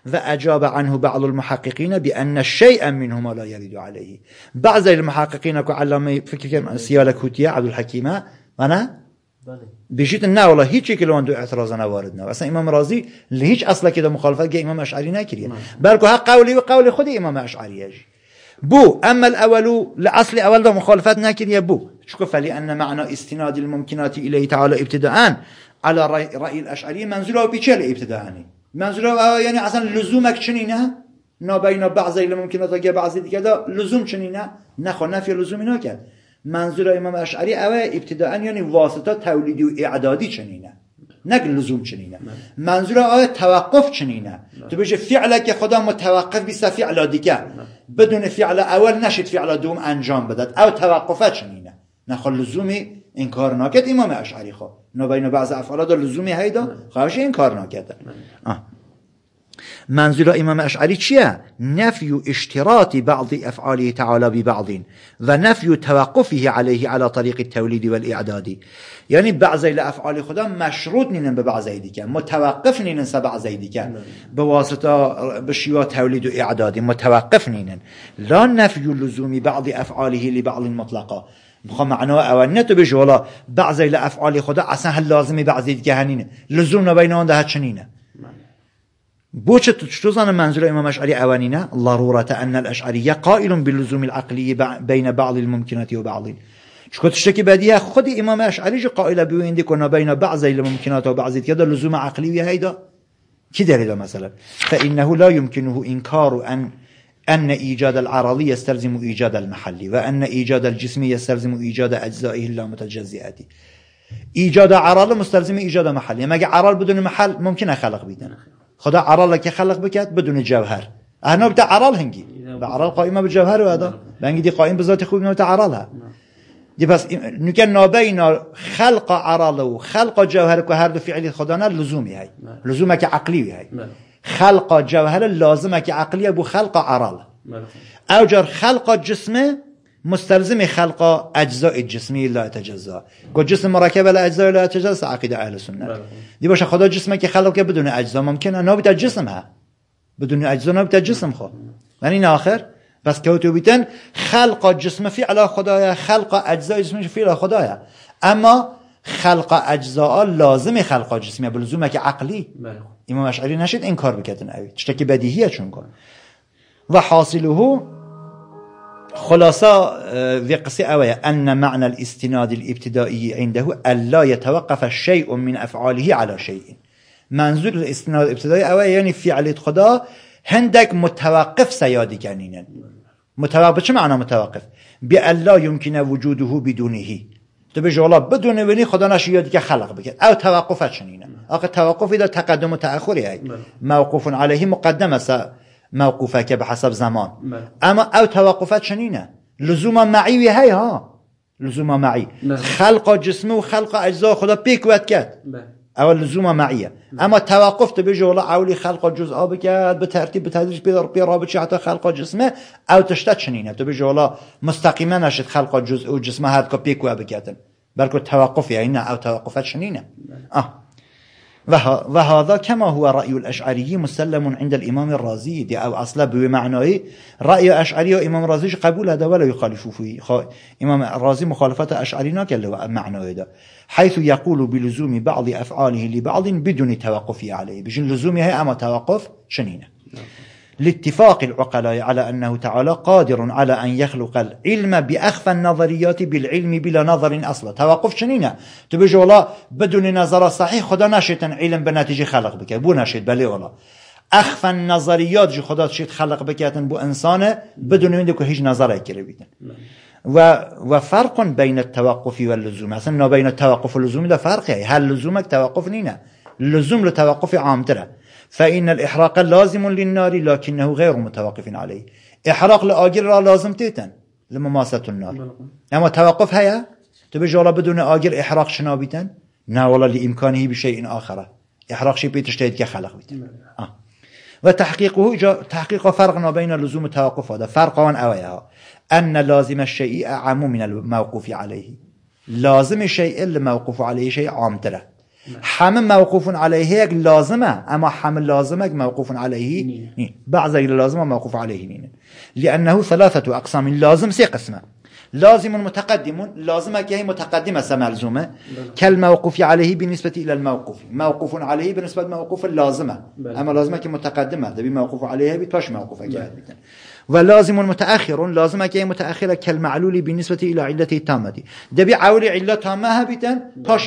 وأجاب عنه بعض المحققين بأن شيئا منهما لا يرد عليه بعض المحققين كعلامة فكر كم سيالة كوتية عبد الحكيمة أنا بيجيت نه والله هیچ که دو اعتراض نوارد نه اصلا امام رازی هیچ اصلا که مخالفت که امام اشعری نکریه بلکه حق قولی و قول خود امام اشعریه بو أما الأول لأصل أول ده مخالفات ناكر يبو شكو ان معنى استناد الممكنات إليه تعالى ابتداء على رأي الأشعري منزله بيشل ابتداءني منظور یعنی اصلا لزومک چنینه نابینا بعضی ممکنات اگه بعضی دیگه دا لزوم نه نخوا نفی لزومی کرد منظور امام اشعری اوه ابتداعا یعنی واسطه تولیدی و اعدادی چنینه نه لزوم چنینه منظور آیا توقف چنینه تو بشه فعل که خدا متوقف بیست فعلا دیگه بدون فعل اول نشید فعلا دوم انجام بدد او توقفه چنینه نخوا لزومی این کار امام اشعری خواه خب. بین بعض افعال لزومی هیدا خواهش این کار نکرده منظور امام اشعری چیه؟ نفی و اشتراط بعض افعالی تعالی بعضین و نفی توقفه علیه علی طریق تولید و اعدادی یعنی بعضی افعال خدا مشروط نینن به بعضی دیگه متوقف نینن سه بعضی دیگه به واسطه به تولید و اعدادی متوقف نینن لا نفی لزومی بعض افعاله لبعض مطلقه بخو معنا اول تو بشه بعضي بعضی افعال خدا اصلا هل لازمي بعضي دیگه هنینه لزوم نبین آن ده چنينه چنینه چتو زنه منظور امام اشعری اوانینه ضروره ان الاشعریه قائل باللزوم العقلي بين بعض الممكنات وبعض بعض چکو تشتکی بدیه امام اشعري جو قائل بیوینده کنه بین بعضی الممکنات و بعضی دیگه لزوم عقلي هيدا كده مثلا فانه لا يمكنه انكار ان أن إيجاد العرضي يستلزم إيجاد المحلي وأن إيجاد الجسم يستلزم إيجاد أجزائه اللامتجزئة إيجاد عرال مستلزم إيجاد محل يعني مگه عرال بدون محل ممكن أخلق بيدنا خدا عرال لك خلق بكات بدون جوهر اهنا بتاع عرال هنجي عرال قائمه بالجوهر وهذا بانجي دي قائم بذات خوب نوتا عرالها دي بس نكن نکه خلق عرال وخلق جوهر که هر دو فعلی خدا نه لزومی های خلق جوهر لازمه که عقلی بو خلق عرال بله. او جار خلق جسمه مستلزم خلق اجزاء جسمی لا تجزا گو جسم مراکب لا اجزاء لا تجزا عقیده اهل سنت بله. دی باشه خدا جسمه که خلق که بدون اجزا ممکنه نابیت جسم ها بدون اجزا نابیت جسم خو من یعنی این آخر بس که تو بیتن خلق جسم فی علا خدایا خلق اجزاء جسمش فی علا خدایا اما خلق اجزاء لازم خلق جسمی یعنی به لزوم که عقلی بله. امام اشعری نشید این کار بکردن اوی چه که بدیهیه چون کن و حاصله خلاصه قصی أوي ان معنى الاستناد الابتدائي عنده الا يتوقف شيء من افعاله على شيء منظور الاستناد الابتدائي یعنی یعنی فعل خدا هندک متوقف سیادی کنینن متوقف چه معنا متوقف الله یمکن وجوده بدونه تو به جالب بدون ونی خدا نشو یادی که خلق بکرد او توقف چنینه آقا توقفی در تقدم و تأخری ای بله. موقوف علیه مقدم است موقوفه که به حسب زمان بله. اما او توقفت چنینه لزوم معی و ها لزوم معی بله. خلق جسم و خلق اجزا خدا پیکوت کرد او لزوم معیه اما توقف تو بیجی اولی خلق جزء به تدریج بتدریج بیدر را به حتی خلق جسمه او تشتت چنینه تو مستقیما نشد خلق جزء وجسمه هاد كوبيك وابكاتن بركو توقف يعني أو توقفات شنينة آه وهذا كما هو رأي الأشعري مسلم عند الإمام الرازي دي أو أصلا بمعنى رأي أشعري وإمام الرازي قبول هذا ولا يخالف فيه خ... إمام الرازي مخالفة أشعري ناكل معنى هذا حيث يقول بلزوم بعض أفعاله لبعض بدون توقف عليه بجن لزومها أما توقف شنينة آه. لاتفاق العقلاء على أنه تعالى قادر على أن يخلق العلم بأخفى النظريات بالعلم بلا نظر أصلا توقف شنينا تبجو والله بدون نظر صحيح خدا نشيت علم بنتيجة خلق بك بو ناشيت بلي والله أخفى النظريات جي خدا شيت خلق بك بو انسان بدون من دكو هيج نظر كده و وفرق بين التوقف واللزوم مثلا بين التوقف واللزوم ده فرق يعني هل لزومك توقف نينا اللزوم لتوقف عام ترى فإن الإحراق لازم للنار لكنه غير متوقف عليه إحراق لآجر را لازم تيتا لمماسة النار أما توقف هيا تبجي والله بدون آجر إحراق شنابيتا بيتن نا والله لإمكانه بشيء آخر إحراق شيء بيتشتهد كخلق بيتا آه. وتحقيقه تحقيق فرقنا بين لزوم التوقف هذا فرق عن أويها أن لازم الشيء أعم من الموقوف عليه لازم الشيء اللي موقوف عليه شيء عام تره همه نعم. موقوف علیه یک لازمه اما همه لازمه یک موقوف علیه نعم. نعم. بعض لازمه موقوف علیه نینه لانه ثلاثه اقسام لازم سه قسمه لازم متقدم لازم كهي متقدمة سملزومة بلد. كالموقوف عليه بالنسبة إلى الموقوف موقوف عليه بالنسبة للموقوف اللازمة أما لازمة كمتقدمة موقوف بموقوف عليها بتبش موقوف ولازم متأخر لازم كي متأخر كالمعلول بالنسبة إلى علته التامة دبی عول علت تامة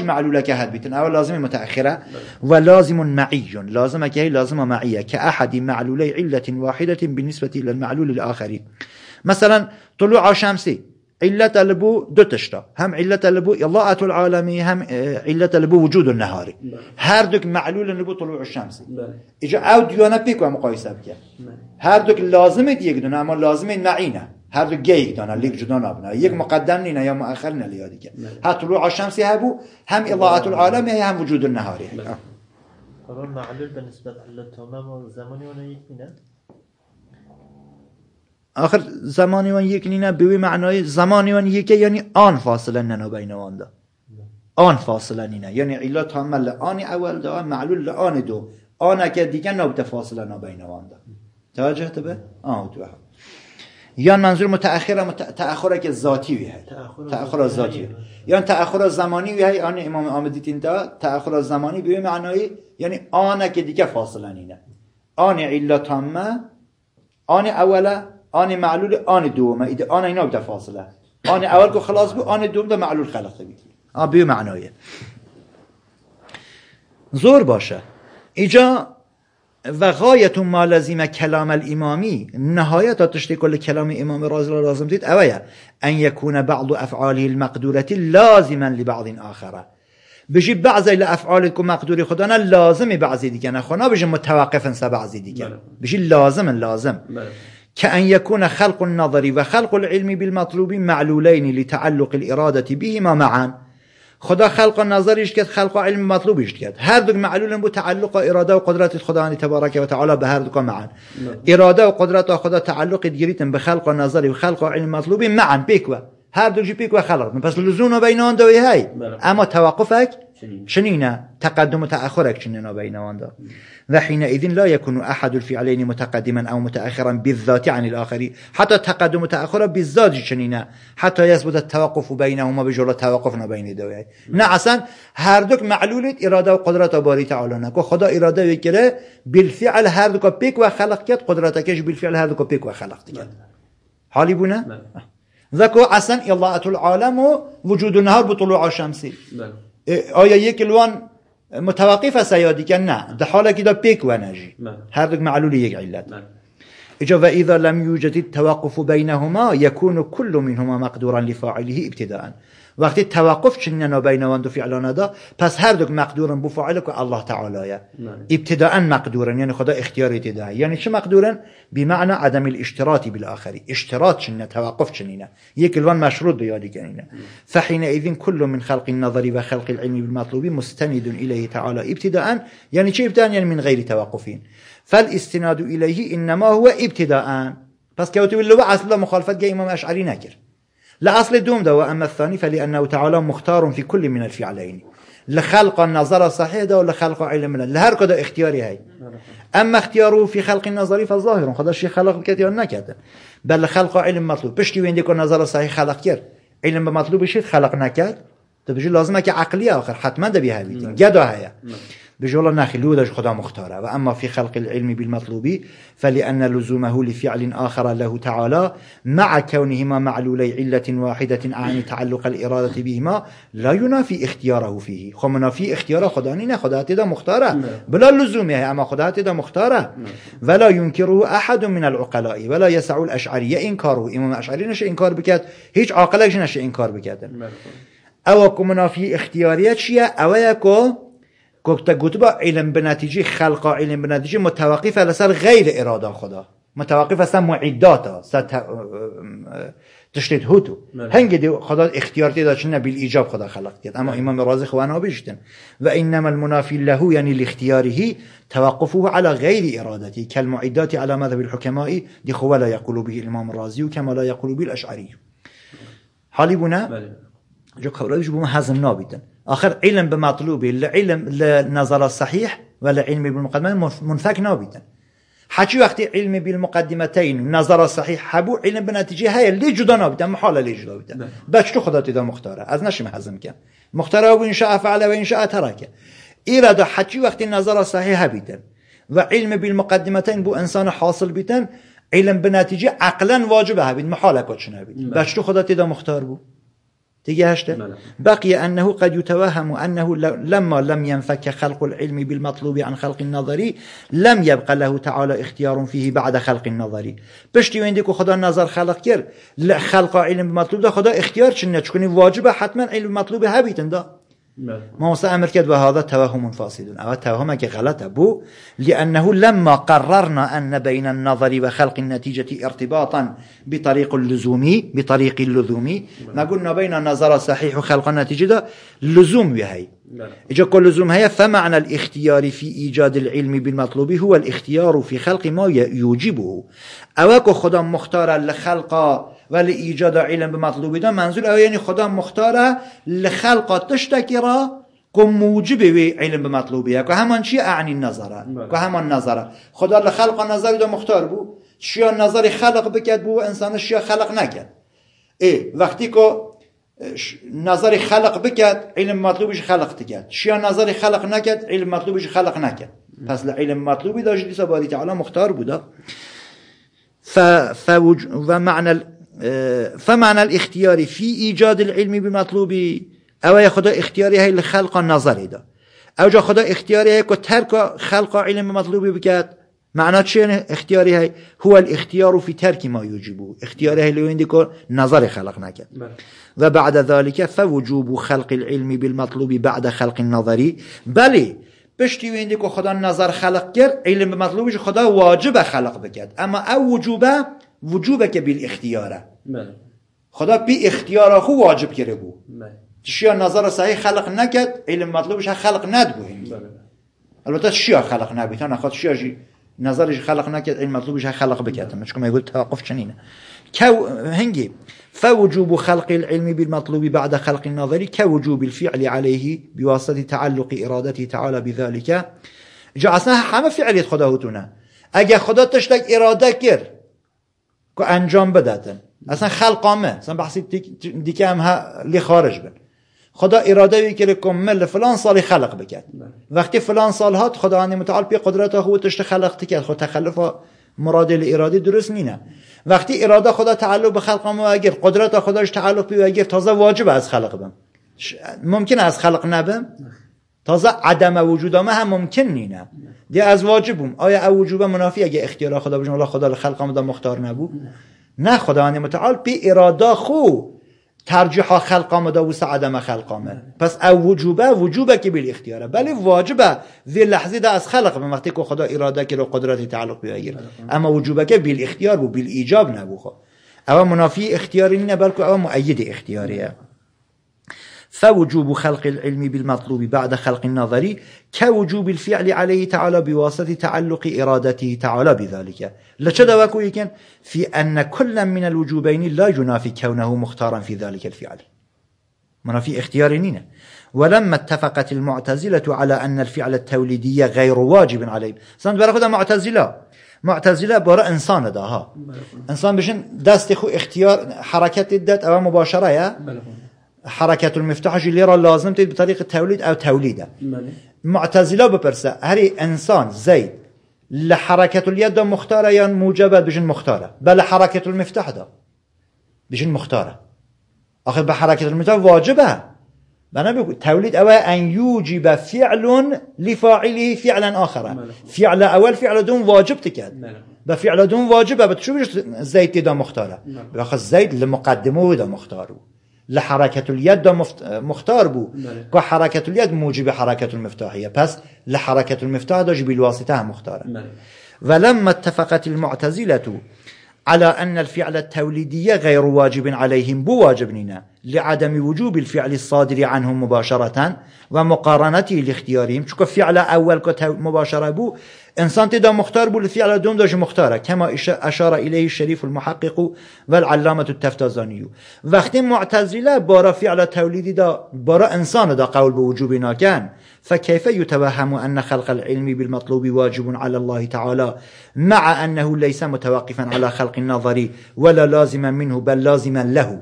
معلول که هد بیتن اول لازم متأخرة لازم معي لازم كي لازم احدی كأحد معلولي علة واحدة بالنسبة إلى المعلول الآخر مثلا طلوع شمسي علة لبو دو تشتا هم علة لبو إضاءة العالمي هم آه، علة لبو وجود النهاري هر دوك معلول لبو طلوع الشمس إجا أو ديونا بيكو مقايسة بكي هر دوك لازم يقدون أما لازم نعينة هر دوك جاي يقدون ليك جدون أبنا يك مقدم لنا يا مؤخرنا ليادك ها طلوع الشمس هبو هم إضاءة العالمي هم وجود النهاري طبعا معلول بالنسبة للتمام زمني ونيكينا آخر زمانی وان یک نه به معنای زمانی وان یکه یعنی آن فاصله ننو بین آن ده آن فاصله نه یعنی ایلا تعمل آن اول دا معلول آن دو آن که دیگه نبت فاصله نه بین وان ده توجه به آن تو یا منظور متأخر متأخر که ذاتی وی تأخر ذاتی یا تأخر زمانی وی آن امام آمدی تین دا تأخر زمانی به معنای یعنی آن که دیگه فاصله نه آن ایلا تامه آن اوله آن معلول آن دومه ایده آن اینا بده فاصله آن اول که خلاص بود آن دوم ده معلول خلاصه بی آن به معنایه زور باشه اینجا و غایت ما لزیم کلام الامامی نهایت آتشتی کل کلام امام رازی لازم دید اویه ان یکون بعض افعالی المقدورتی لازما لبعض آخره بجی بعضی افعال کو مقدوری خدا نه لازم بعضی دیگه نه خنا خب، بجی متوقفن سه بعضی دیگه بله. بجی لازم لازم بله. كأن يكون خلق النظر وخلق العلم بالمطلوب معلولين لتعلق الإرادة بهما معا خدا خلق النظر يشكت خلق علم مطلوب يشكت هر دوك معلول بتعلق اراده وقدرة خدا تبارك وتعالى و تعالی به هر معا اراده وقدرة خدا تعلق گیریتن بخلق النظر وخلق علم مطلوب معا بيكوا هر دوك پیک خلق بس لزونه بین هاي اما توقفك شنينا تقدم وتأخرك شنينا بينهما ذا حينئذ لا يكون أحد الفعلين متقدما أو متأخرا بالذات عن الآخر حتى تقدم وتأخر بالذات شنينا حتى يثبت التوقف بينهما بجرى توقفنا بين دوية نعسا هاردوك معلولة اراده وقدرة باري تعالى نكو خدا اراده بکره بالفعل هاردوك بيك پیک و خلق بالفعل هاردوك بيك پیک و خلق کرد حالی بونه؟ اضاءة العالم وجود النهار بطلوع الشمس آیا یک لون متوقف است یا دیگه نه در حال که دا پیک و نجی هر دک معلول یک علت اجا و اذا لم يوجد التوقف بینهما يكون كل منهما مقدورا لفاعله ابتداء وقتی توقف چنین و بینوان دو فعلان دا پس هر دو مقدورن بو فاعل که الله تعالیه ابتداء مقدورن یعنی خدا اختیار ابتداء یعنی چه مقدورن بمعنى عدم الاشتراط بالاخر اشتراط چنین توقف چنین یک الوان مشروط دو یادی فحین اذن كل من خلق النظر و خلق العلم بالمطلوب مستند الیه تعالی ابتداء یعنی چه ابتداء یعنی من غیر توقفین فالاستناد الیه انما هو ابتداء پس که تو اصلا مخالفت گه امام اشعری نکرد لأصل ده وأما الثاني فلأنه تعالى مختار في كل من الفعلين لخلق النظر صحيح ده ولخلق علم لهر كده اختياري هاي اما اختياره في خلق النظري فالظاهر خدا شي خلق كتير نكرد بل خلق علم مطلوب بشتي وين ديكو نظر صحيح خلق كير علم مطلوب شيء خلق نكرد تبجي طيب، لازمك كعقليه اخر حتما ده بيها بيتين نعم. جدا هيا نعم. بجولا ناخي لودج خدا مختارة وأما في خلق العلم بالمطلوب فلأن لزومه لفعل آخر له تعالى مع كونهما معلولي علة واحدة أعني تعلق الإرادة بهما لا ينافي اختياره فيه خمنا في اختيار خدا نينا خدا تدا مختارة نعم. بلا لزومه أما خدا تدا مختارة نعم. ولا ينكره أحد من العقلاء ولا يسع الأشعرية إنكاره إمام أشعري نشه إنكار بكات هيج عاقلش نشه إنكار بکردن او کو منافی اختیاریه چیه او کو گفت گوتبا علم به نتیجه خلق علم به نتیجه متوقف لسر غیر اراده خدا متوقف اصلا معدات اه، اه، ست تشتید هوتو هنگ دی خدا اختیار دی داشتن نبیل ایجاب خدا خلق کرد اما امام رازی خوانها بیشتن و انما المنافی له یعنی لاختیاره توقفه على غیر ارادتی کالمعدات على مذهب الحکمائی دی خواه لا یقول به امام رازی و کما لا یقول به الاشعری حالی بونه جو قولاتش بومه هزم نابیدن آخر علم بمطلوبه العلم النظر الصحيح والعلم بالمقدمة منفك نابدا حكي وقت علم بالمقدمتين نظر صحیح حبو علم به هاي اللي لی جدا نبیدن محال لی جدا بیدن بچ تو خدا تیدا مختاره از نشیم حزم کن مختاره و انشاء فعله و انشاء ترکه ایرا دا حچی وقتی نظر صحیح بیدن و بو انسان حاصل بیدن علم به عقلا واجب بیدن محاله كوتش نبید بچ تو خدا تیدا مختار بو تجاهشته بقي أنه قد يتوهم أنه لما لم ينفك خلق العلم بالمطلوب عن خلق النظري لم يبقى له تعالى اختيار فيه بعد خلق النظري بشتي وينديك اندیکو خدا نظر خلق كير خلق علم مطلوب ده خدا اختيار شنه واجبه حتما علم مطلوب هبيتن ده موسى سأمر كد وهذا توهم فاسد أو توهمك غلط أبو لأنه لما قررنا أن بين النظر وخلق النتيجة ارتباطا بطريق اللزومي بطريق اللزومي ما قلنا بين النظر الصحيح وخلق النتيجة لزوم بهي إجا كل لزوم هي فمعنى الاختيار في إيجاد العلم بالمطلوب هو الاختيار في خلق ما يوجبه اواك خدا مختار لخلق ولإيجاد علم بمطلوب ده منظور أو يعني خدا مختار لخلق تشتكرا كم موجب علم بمطلوب که همان شيء اعني النظره که همان نظره خدا لخلق نظر ده مختار بو شیا نظر خلق بکد بو انسان شیا خلق نکد ايه وقتي كو نظر خلق بكت علم مطلوبش خلق کرد شیا نظر خلق نكت علم مطلوبش خلق نكت پس علم مطلوبی داشت دیسا باری تعالی مختار بوده ف فوج و معنى اه، فمعنى الاختيار في ايجاد العلم بمطلوبه او خدا اختياري هی خلق نظری دا او جا خدا اختیاری هی که ترک خلق علم مطلوبی بكت معنا چیه اختیاری های هو الاختیار فی ترک ما یوجبو اختیار اهل این که نظر خلق نکرد بله. و بعد ذلك فوجوب خلق العلم بالمطلوب بعد خلق النظری بله پشتی و که خدا نظر خلق کرد علم مطلوبش خدا واجب خلق بکرد اما او وجوبه وجوبه که اختیاره. بله. خدا بی اختیار خو واجب کرده بو چیا بله. نظر صحیح خلق نکرد علم مطلوبش خلق ند بو. البته شیا خلق نبیتان خود شیا جی نظرش خلق نکرد این مطلوبش خلق بکردم چون میگه توقف چنینه هنگی فوجوب خلق العلم بالمطلوب بعد خلق النظر كوجوب الفعل عليه بواسطة تعلق إرادته تعالى بذلك جعلناها همه فعلیت خدا هتونه اگه خدا تشتك اراده کرد که انجام بدهتن اصلا خلقامه اصلا بحثی دیگه هم ها لی خارج بن خدا اراده وی که مل فلان سالی خلق بکرد وقتی فلان سال هات خداوند متعال پی قدرت ها تشت خلق کرد خود تخلف مراد اراده درست نینه وقتی اراده خدا تعلق به خلق ما اگر قدرت خداش تعلق به اگر تازه واجب از خلق بم ممکن از خلق نبم تازه عدم وجود ما هم ممکن نینه دی از واجبم آیا او وجوب منافی اگه اختیار خدا بجن خدا خلق ما مختار نبود نه خدا متعال پی اراده خو ترجیح خلق آمده و عدم خلق پس او وجوبه وجوبه که بیل اختیاره بلی واجبه ذی لحظه ده از خلق به وقتی که خدا اراده که رو قدرت تعلق بیاگیر اما وجوبه که بیل اختیار و بیل ایجاب نبو خب. او منافی اختیاری نه بلکه او معید اختیاریه فوجوب خلق العلم بالمطلوب بعد خلق النظر كوجوب الفعل عليه تعالى بواسطة تعلق إرادته تعالى بذلك لشد وكويكن في أن كل من الوجوبين لا ينافي كونه مختارا في ذلك الفعل في اختيار نينة. ولما اتفقت المعتزلة على أن الفعل التوليدي غير واجب عليهم سند برخد معتزلة معتزله برا انسان ده ها انسان بشن دستخو اختيار حركة الدات او مباشره یا حركة المفتاح ليرة لازم تيد بطريقة توليد أو توليده معتزلة ببرسة هري إنسان زيد لحركة اليد مختارة يعني موجبة بجن مختارة بل حركة المفتاح ده بجن مختارة آخر بحركة المفتاح واجبة بنا بيقول توليد أو أن يوجب فعل لفاعله فعلا آخر فعل أول فعل دون واجب تكاد بفعل دون واجبة بتشوف زيد ده مختارة بأخذ زيد لمقدمه ده مختاره لحركة اليد مختار بو كو حركة اليد موجب حركة المفتاحية بس لحركة المفتاح داش بالواسطة مختارة ولما اتفقت المعتزلة على أن الفعل التوليدي غير واجب عليهم بواجبنا لعدم وجوب الفعل الصادر عنهم مباشرة ومقارنته لاختيارهم شكو فعل أول مباشرة بو انسان تدا مختار في على دوم داش مختاره كما اشار اليه الشريف المحقق والعلامه التفتازاني وقت معتزله بارا على توليد دا بارا انسان دا قول بوجوب ناكن فكيف يتوهم أن خلق العلم بالمطلوب واجب على الله تعالى مع أنه ليس متوقفا على خلق النظر ولا لازما منه بل لازما له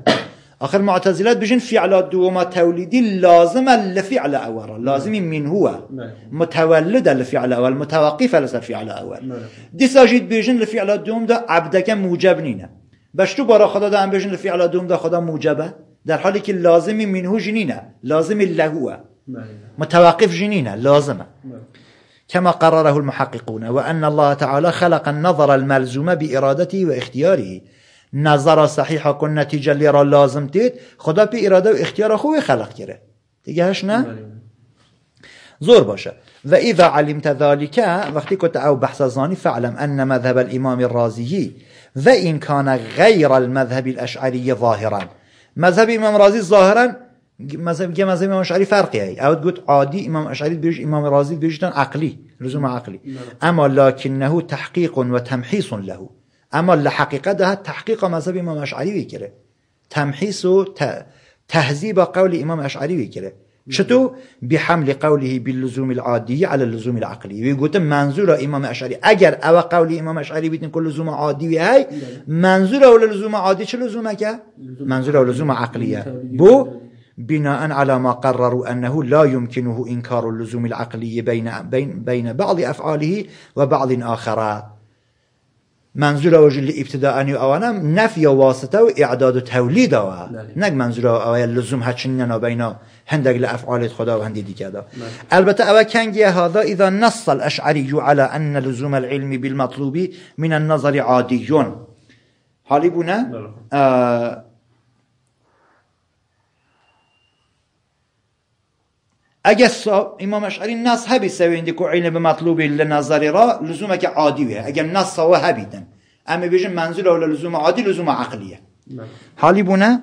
آخر معتزلات بجن فعل دوما توليدي لازم على أول لازم نعم. من هو نعم. متولد لفعل أول متوقف لفعل أول نعم. ديسا ساجد بجن على دوم دا عبدك موجب نينه باش تو برا خدا دا ام بجن على دوم دا خدا موجبه در حالي كي لازم منه جنينه لازم هو متوقف جنينه لازمه كما قرره المحققون وأن الله تعالى خلق النظر الملزوم بإرادته واختياره نظر صحیح کن نتیجه لیرا لازم تید خدا پی اراده و اختیار خوی خلق کرده دیگه هش نه؟ زور باشه و اذا علمت ذلك وقتی که او بحث زانی فعلم ان مذهب الامام الرازی و این کان غیر المذهب الاشعری ظاهرا مذهب امام رازی ظاهرا مذهب یه مذهب امام اشعری فرقی هی او گفت عادی امام اشعری بیش امام رازی بیشتن عقلی لزوم عقلی اما لکنه تحقیق و تمحیص له اما لحقیقه دهد تحقیق مذهب امام اشعری بکره تمحیص و تهذیب قول امام اشعری بکره چطور بحمل قوله باللزوم العادی على اللزوم العقلی وی گوته منظور امام اشعری اگر او قول امام اشعری بیتن که لزوم عادی وی هی منظور او لزوم عادی چه لزومه که منظور او لزوم عقلیه بو بناء على ما قرروا أنه لا يمكنه إنكار اللزوم العقلي بين, بين, بين بعض أفعاله وبعض آخر منظور او جلی لە ئیبتداانی و نف یا واسطه و اعداد و تولید او تەولیدەوە منظور او او لزوم هەچنەوە بینەوە هەندێک لە ئەفعالێت خدا و هندی دیگه دا البته او کنگی هادا إذا نص الاشعری على أن لزوم العلم بالمطلوب من النظر عادیون حالی بوونە اگه امام اشعری نص هبی سوینده که علم به مطلوبی لنظری را لزومه که عادیه اگر نص هو هبیدن اما بیشن منظور اولا لزوم عادی لزوم عقلیه حالی بونه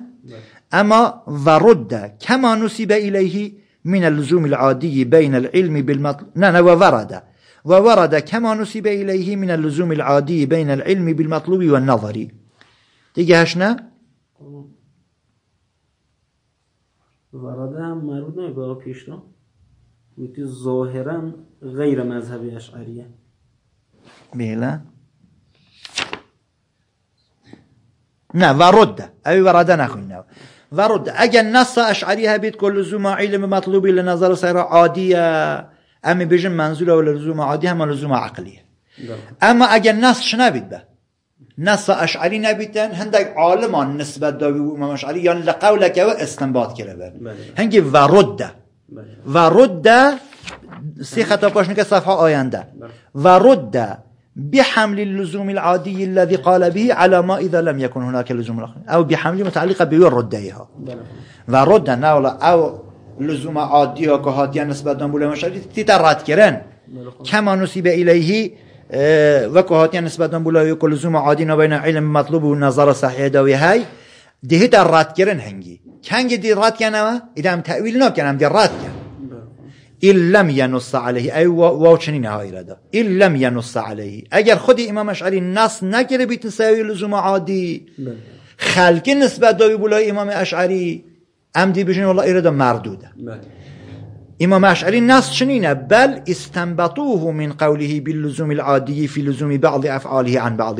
اما ورد کما نصیب الیه من اللزوم العادي بين العلم بالمطلوب نه وورد وورد كما نسب إليه من اللزوم العادي بين العلم بالمطلوب والنظري دیگه هشنه ورده هم مربوط نمیکنه پیش رو میگه ظاهرا غیر مذهبی اشعریه بیلا نه ورد أي ورد نخوين ورد نص اشعری ها بید کل لزوم علم مطلوبی لنظر صير عادیه أما بيجن منظور اول لزوم عادی هم لزوم عقلیه أما اگر النص شنو بيت به نص اشعری نبیتن هندک عالمان نسبت داوی امام اشعری یان لقولک و استنباط کرده هنگی و رده و رده خطا باش که صفحة آيندة ورد بحمل اللزوم العادي الذي قال به على ما إذا لم يكن هناك لزوم الآخر أو بحمل متعلقة بورديها ورد نولا أو لزوم عاديها كهاتيا نسبة دنبول مشاريع تترد كرن كما نصيب إليه وكو هاتين نسبة بووە و زوم عادي بەینە علم مطلوب داوي هاي مەطلوب و نظرە سەحێدەوەی های دیهدا ڕاتگرن هەنگی کەنگی دی ڕاتکەنەوە ئیدام تەویل نۆکەنم رات ڕاتکە إن لم ينص عليه أي واو شنين إرادة إن لم ينص عليه أجر خدي إمام أشعري النص نكر بتساوي لزوم عادي خالك نسبة دوي بولاي إمام أشعري أم دي بجن والله إرادة مردودة إمام أشعري الناس شنينة بل استنبطوه من قوله باللزوم العادي في لزوم بعض أفعاله عن بعض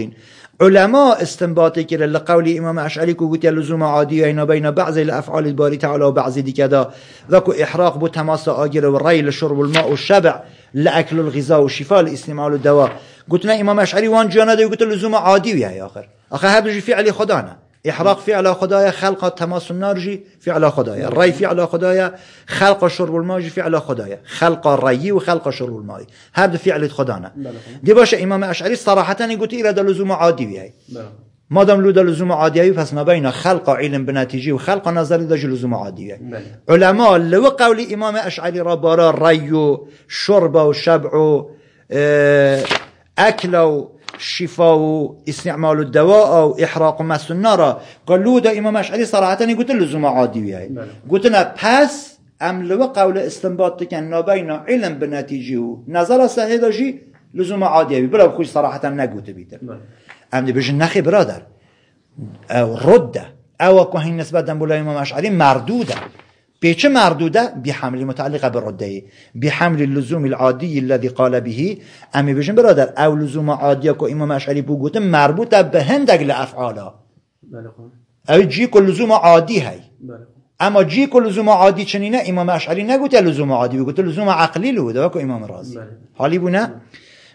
علماء استنباطي كلا لقول إمام أشعري كوكت لزوم عادي أين بين بعض الأفعال الباري تعالى وبعض دي كده ذاكو إحراق بو تماس آجر والري لشرب الماء والشبع لأكل الغذاء والشفاء لاستعمال الدواء قلتنا إمام أشعري وان جانا ده لزوم عادي يا آخر أخي هذا فعل خدانا احراق في على خدايا خلق تماس النار على خدايا الري في على خدايا خلق شرب الماء في على خدايا خلق الري وخلق شرب الماء هذا في على خدانا دي باش امام اشعري صراحه قلت الى ده لزوم عادي بيه ما دام لو ده لزوم عادي پس ما بين خلق علم به وخلق نظري ده لزوم عادي لزوم علماء لو قول امام اشعري را الري شرب وشبع و اكل اه، الشفاء واستعمال الدواء واحراق ما السنارة قال له ده امام اشعري صراحه قلت له زما عادي وياي نعم. قلت له بس ام لو ولا استنباط كان بين علم بنتيجه نظر صحيح داشي لزوم عادي بلا بخوش صراحه نقوت بيتر نعم. ام بجن نخي برادر او رده او كهين نسبه بولا امام اشعري مردوده بيش مردودة بحمل متعلقة بالردة بحمل اللزوم العادي الذي قال به أمي بيش برادر أو لزوم عادية كو إمام أشعري بوغوت مربوطة بهندق لأفعاله أو جي كل لزوم عادي هاي اما جي كل لزوم عادي چنينه امام اشعري نگوت لزوم عادي بيقول لزوم عقلي له ده امام رازي حالي بنا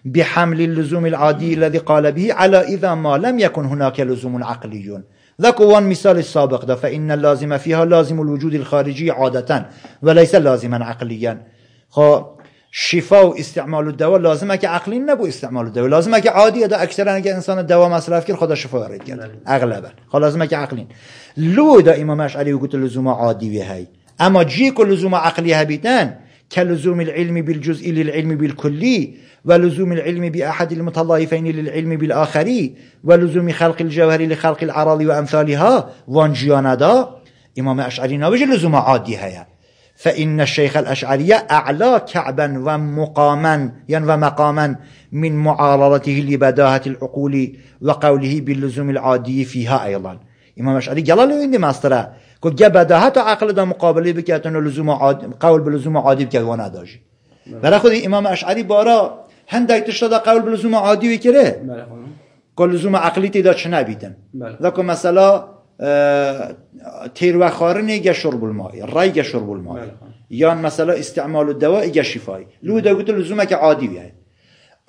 بحمل اللزوم العادي الذي قال به على اذا ما لم يكن هناك لزوم عقلي وان مثال سابق ده فإن اللازم فيها لازم الوجود الخارجي و وليس لازما عقليا خب شفا و استعمال دوا لازمه که عقلی نبو استعمال دوا لازمه که عادی ده اکثرا اگه انسان دوا مصرف کرد خدا شفا وارد کرد بله. اغلبا خب لازمه که عقلی لو ده امام اشعری گفت لزوم عادی هی اما جی که لزوم عقلی هبیدن که لزوم العلم بالجزئی للعلم بالکلی ولزوم العلم بأحد المتلايفين للعلم بالآخر ولزوم خلق الجوهر لخلق الأعراض وأمثالها وانجياندا إمام أشعري نابج لزوم عادي هيا فإن الشيخ الأشعري أعلى كعبا ومقاما يعني ومقاما من معارضته لبداهة العقول وقوله باللزوم العادي فيها أيضا إمام أشعري قال له إني ماسترا قلت جا بداهة عقل دا مقابله بكاتن لزوم عادي قول بلزوم عادي وانا داجي نعم. برای خود امام أشعري بارا هندک تشتا قول بلزوم عادی وکره قال لزوم عقلی تیدا چه نبیدن دکو مثلا تیر و خارنه گه شرب الماء رای گه شرب الماء یا مثلا استعمال الدواء گه شفای لو دا گوت لزومه که عادی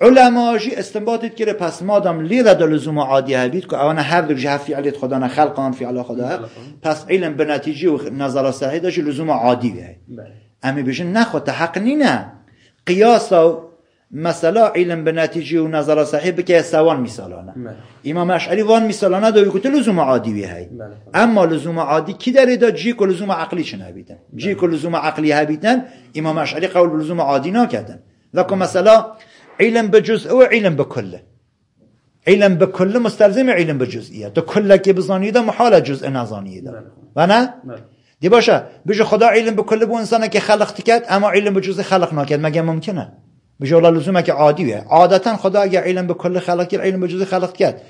علما علماشی استنباطت کرده پس دام لی دا لزوم عادی هبیت که اون هر دو جه فعلیت خدا نه خلق فی فعل خدا بله پس علم به نتیجه و نظر صحیح داشت لزوم عادی بیه بله. امی بشین نخو حق نینه قیاس مثلا علم به نتیجه و نظر صحیح که سوان میسالانه بله. امام اشعری وان میسالانه دا یکوت لزوم عادی وی هی بله. اما لزوم عادی کی در دا جی کو لزوم عقلی چن نبیدن جی کو بله. لزوم عقلی هبیدن امام اشعری قول لزوم عادی و لکه مثلا علم به جزء و علم به کله علم به کله مستلزم علم به جزئیه تو کله که بزانیده محال جزء نزانیده و نه دی باشه بجو خدا علم به کله به انسانه که خلق کرد اما علم به جزء خلق نکرد مگه ممکنه به جولا لزومه که عادیه عادتا خدا اگر علم به کل خلق کرد علم به جز خلق کرد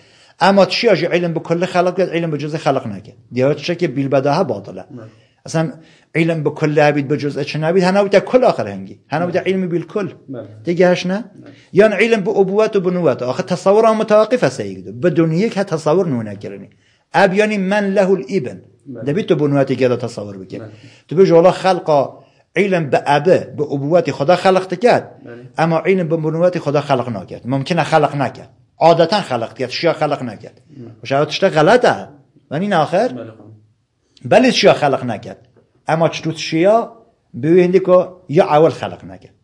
اما چی علم به کل خلق کرد علم به جز خلق نکرد دیارت چه که بیل بداها باطله اصلا علم به کل عبید به جزء چه نبید هنو تا کل آخر هنگی هنو تا علم بیل کل دیگه هش نه یا علم به ابوات و بنوات آخر تصور هم متوقف هست به دنیا که تصور نونه کرنی اب یعنی من له الابن دبید بله. تو بنوتی که تصور بکن تو به الله خلقا علم به ابه به ابوات خدا خلق کرد بله. اما علم به مرنوت خدا خلق نکرد ممکنه خلق نکرد عادتا خلق کرد شیا خلق نکرد بله. و شده غلطه و این آخر بله, بله شیا خلق نکرد اما چطور شیا ببینید که یا اول خلق نکرد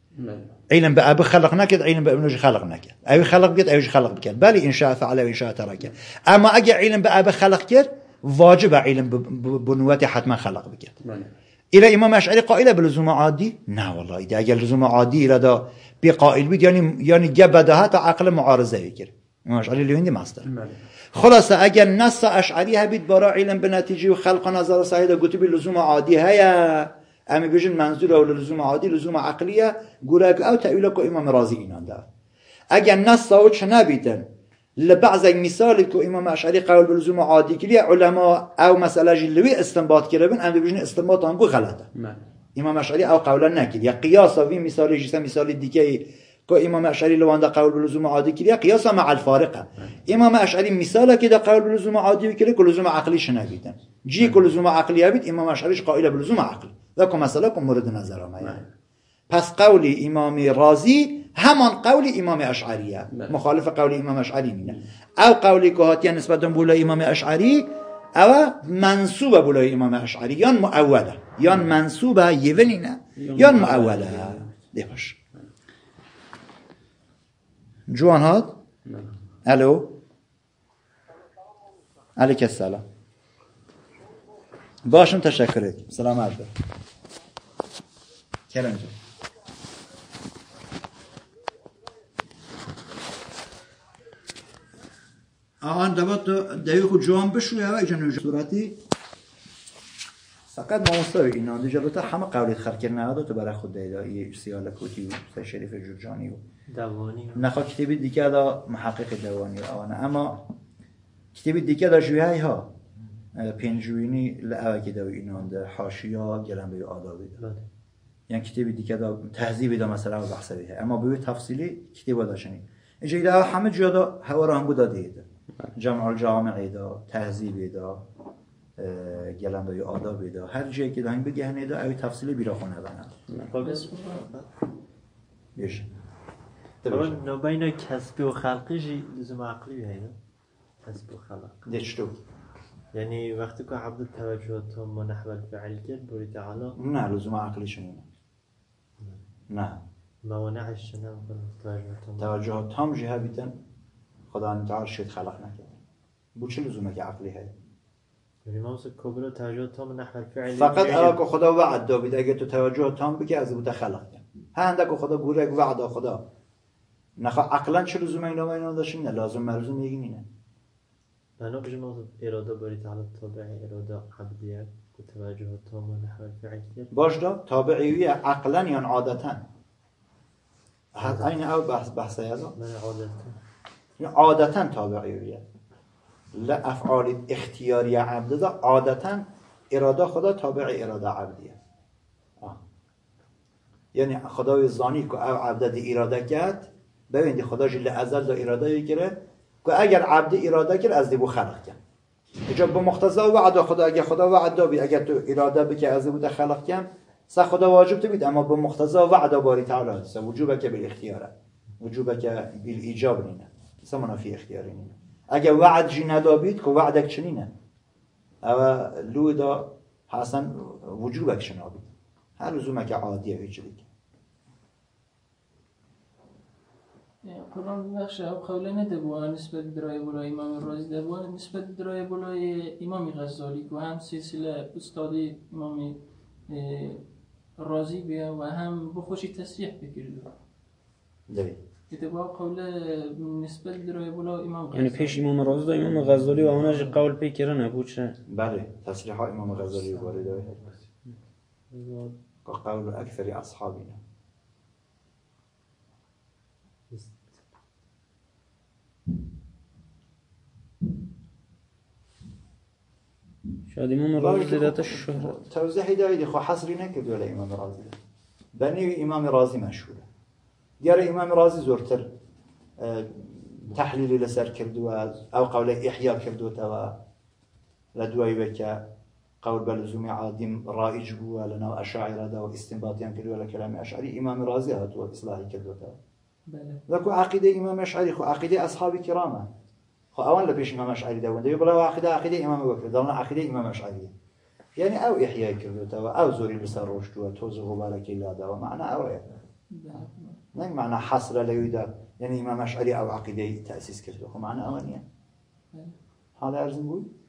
علم به ابه خلق نکرد علم به خلق نکرد اوی خلق کرد ای خلق بکرد. بله انشاء فعل و اما اگه علم به ابه خلق کرد واجب علم بنوات حتما خلق بکرد الى امام اشعري قائله بلزوم عادي نا والله إذا أجل لزوم عادي إلى دا بقائل بيد يعني يعني جبدها تعقل معارضه يكير امام اللي لیوندی مستر خلاصه أجل نص أشعري هبيد برا علم به وخلق نظر سعيدة قلت لزوم عادي هيا أمي بجن منزولة ولا لزوم عادي لزوم عقلية قولك او تأويلك امام رازی اینان دا أجل نص او چه لبعض مثال که امام اشعری قول بلزوم عادی کلی علما او مساله جلوی استنباط کرده اند بجن استنباط آنگو غلطه امام اشعری او قولا نکرد یا قیاس و مثال جسه مثال دیگه که امام اشعری لوانده قول بلزوم عادی کلی قیاس مع الفارقه امام اشعری مثال که ده قول بلزوم عادی کلی که لزوم عقلی شنویدن جی که لزوم عقلی بید امام اشعریش قائل به عقل و کم مساله مورد نظر آمه پس قول امام رازی همان قول امام اشعری بله. مخالف قول امام اشعری مینه او قولی که هاتیه نسبت بولا امام اشعری او منصوب بولای امام اشعری یان معوله یان بله. منصوب یولی نه یان معوله ده باش جوان هات بله. الو علیک السلام باشم تشکر سلام علیکم کرم آن دوات دیو خود جوان بشوی هوا ایجان صورتی فقط ما مستوی اینا دو جلوتا همه قولی خلق کرنه دو تو برای خود دیدایی سیال کوتی و شریف جرجانی و دوانی نخواه کتیبی دیگه دا محقق دوانی و آنه اما کتیبی دیگه دا جویه ها پنجوینی لعوه دوی اینا ده حاشیا گلن به آدابی ده بله. یعنی کتیبی دیگه دا تهذیبی دا مثلا و بحثه اما به تفصیلی کتیبا داشنی اینجا ایده همه جا دا هوا را هم بود دیده جمع الجامعه ایدا تهذیب دا گلندای آداب دا هر جایی که داریم بگهن دا اوی تفصیل بیرا خونه دارن بیش اما بین کسبی و خلقی جی لزوم عقلی بیاینا کسبی و خلق دشتو یعنی وقتی که عبد توجهتون و نحو الفعل کرد بوری تعالی نه لزوم عقلی شنونه نه موانعش شنون توجهتون توجهتون جهه بیتن خدا انتحال شد خلق نکرد بو چه لزومه که عقلیه فقط اگه که خدا وعد دا اگه تو توجه تام بکی از بوده خلق کرد هنده که خدا گوره اگه وعد خدا نخوا عقلا چه لزومه اینا و اینا داشتیم نه لازم مرزوم یکی اینه بنا ما اراده باری تعالی تابع اراده عبدیت توجه تام و نحو فعلیت باش دا تابعیوی عقلا یا یعنی عادتا حد این او بحث بحث یزا من عادتا عادتا تابعیه افعال اختیاری عبد ده عادتا اراده خدا تابع اراده عبدیه یعنی خدای زانی که او عبد دی اراده کرد ببینید خدا جل ازل دا اراده گیره که اگر عبد اراده کرد از دیبو خلق کرد اینجا به مختزا وعد خدا اگر خدا وعد بی اگر تو اراده بک از بو خلق کرد س خدا واجب تو بید اما به مختزا وعد باری تعالی هست وجوبه که اختیاره وجوبه که بالایجاب نینه کیسا فی اختیاری نیه اگه وعد جی ندابید که خب وعده چنینه او لو دا حسن شنا شنابید هر که عادیه هیچ دیگه یعنی قرآن بخش او قوله نده بوا نسبت درای بولای امام رازی ده بوا نسبت درای بولای امام غزالی و هم سلسله استادی امام رازی بیا و هم بخوشی تصریح بکرده دوید اتباع قول نسبت یعنی پیش امام رازی دا امام غزالی و اونش قول پی نبود چه؟ بله تصریح ها امام غزالی وارد قول اکثر اصحابنا شاید امام بله، رازی خب، تا شهرت توضیحی دایدی خواه خب، حصری نکرد ولی امام رازی بنی امام رازی مشهوره دیارە ئیمام ڕازی زۆرتر اه، تحلیلی لەسەر کردووە ئەو قولە ئحیا کردوتەوە لە دوای بکە قول بە لزومی عادیم ڕائج بووە لە ناو ئەشاعرادا و ئستینباتیان کردووە لە کەلامی ئەشعری ئیمامی ڕازی هاتووە ئیسلاحی کردوتەوە لەکو عقیدە ئیمام ئەشعری خو عقیدە ئەسحابی کرامە خو ئەوان لە پێش ئیمام ئەشعری داون دەوێت بڵاو عقیدە امام ئیمام بکر دەڵنا عقیدە ئیمام ئەشعری یعنی ئەو ئحیای کردوتەوە ئەو زۆری لەسەر ڕۆشتووە تۆ زغوبارەکەی لاداوە معنە ئەوەیە نك معنى حصر لويدا يعني ما أشعري أو عقيدة تأسيس كرتو معنى أوانية إيه. هذا أرزم بوي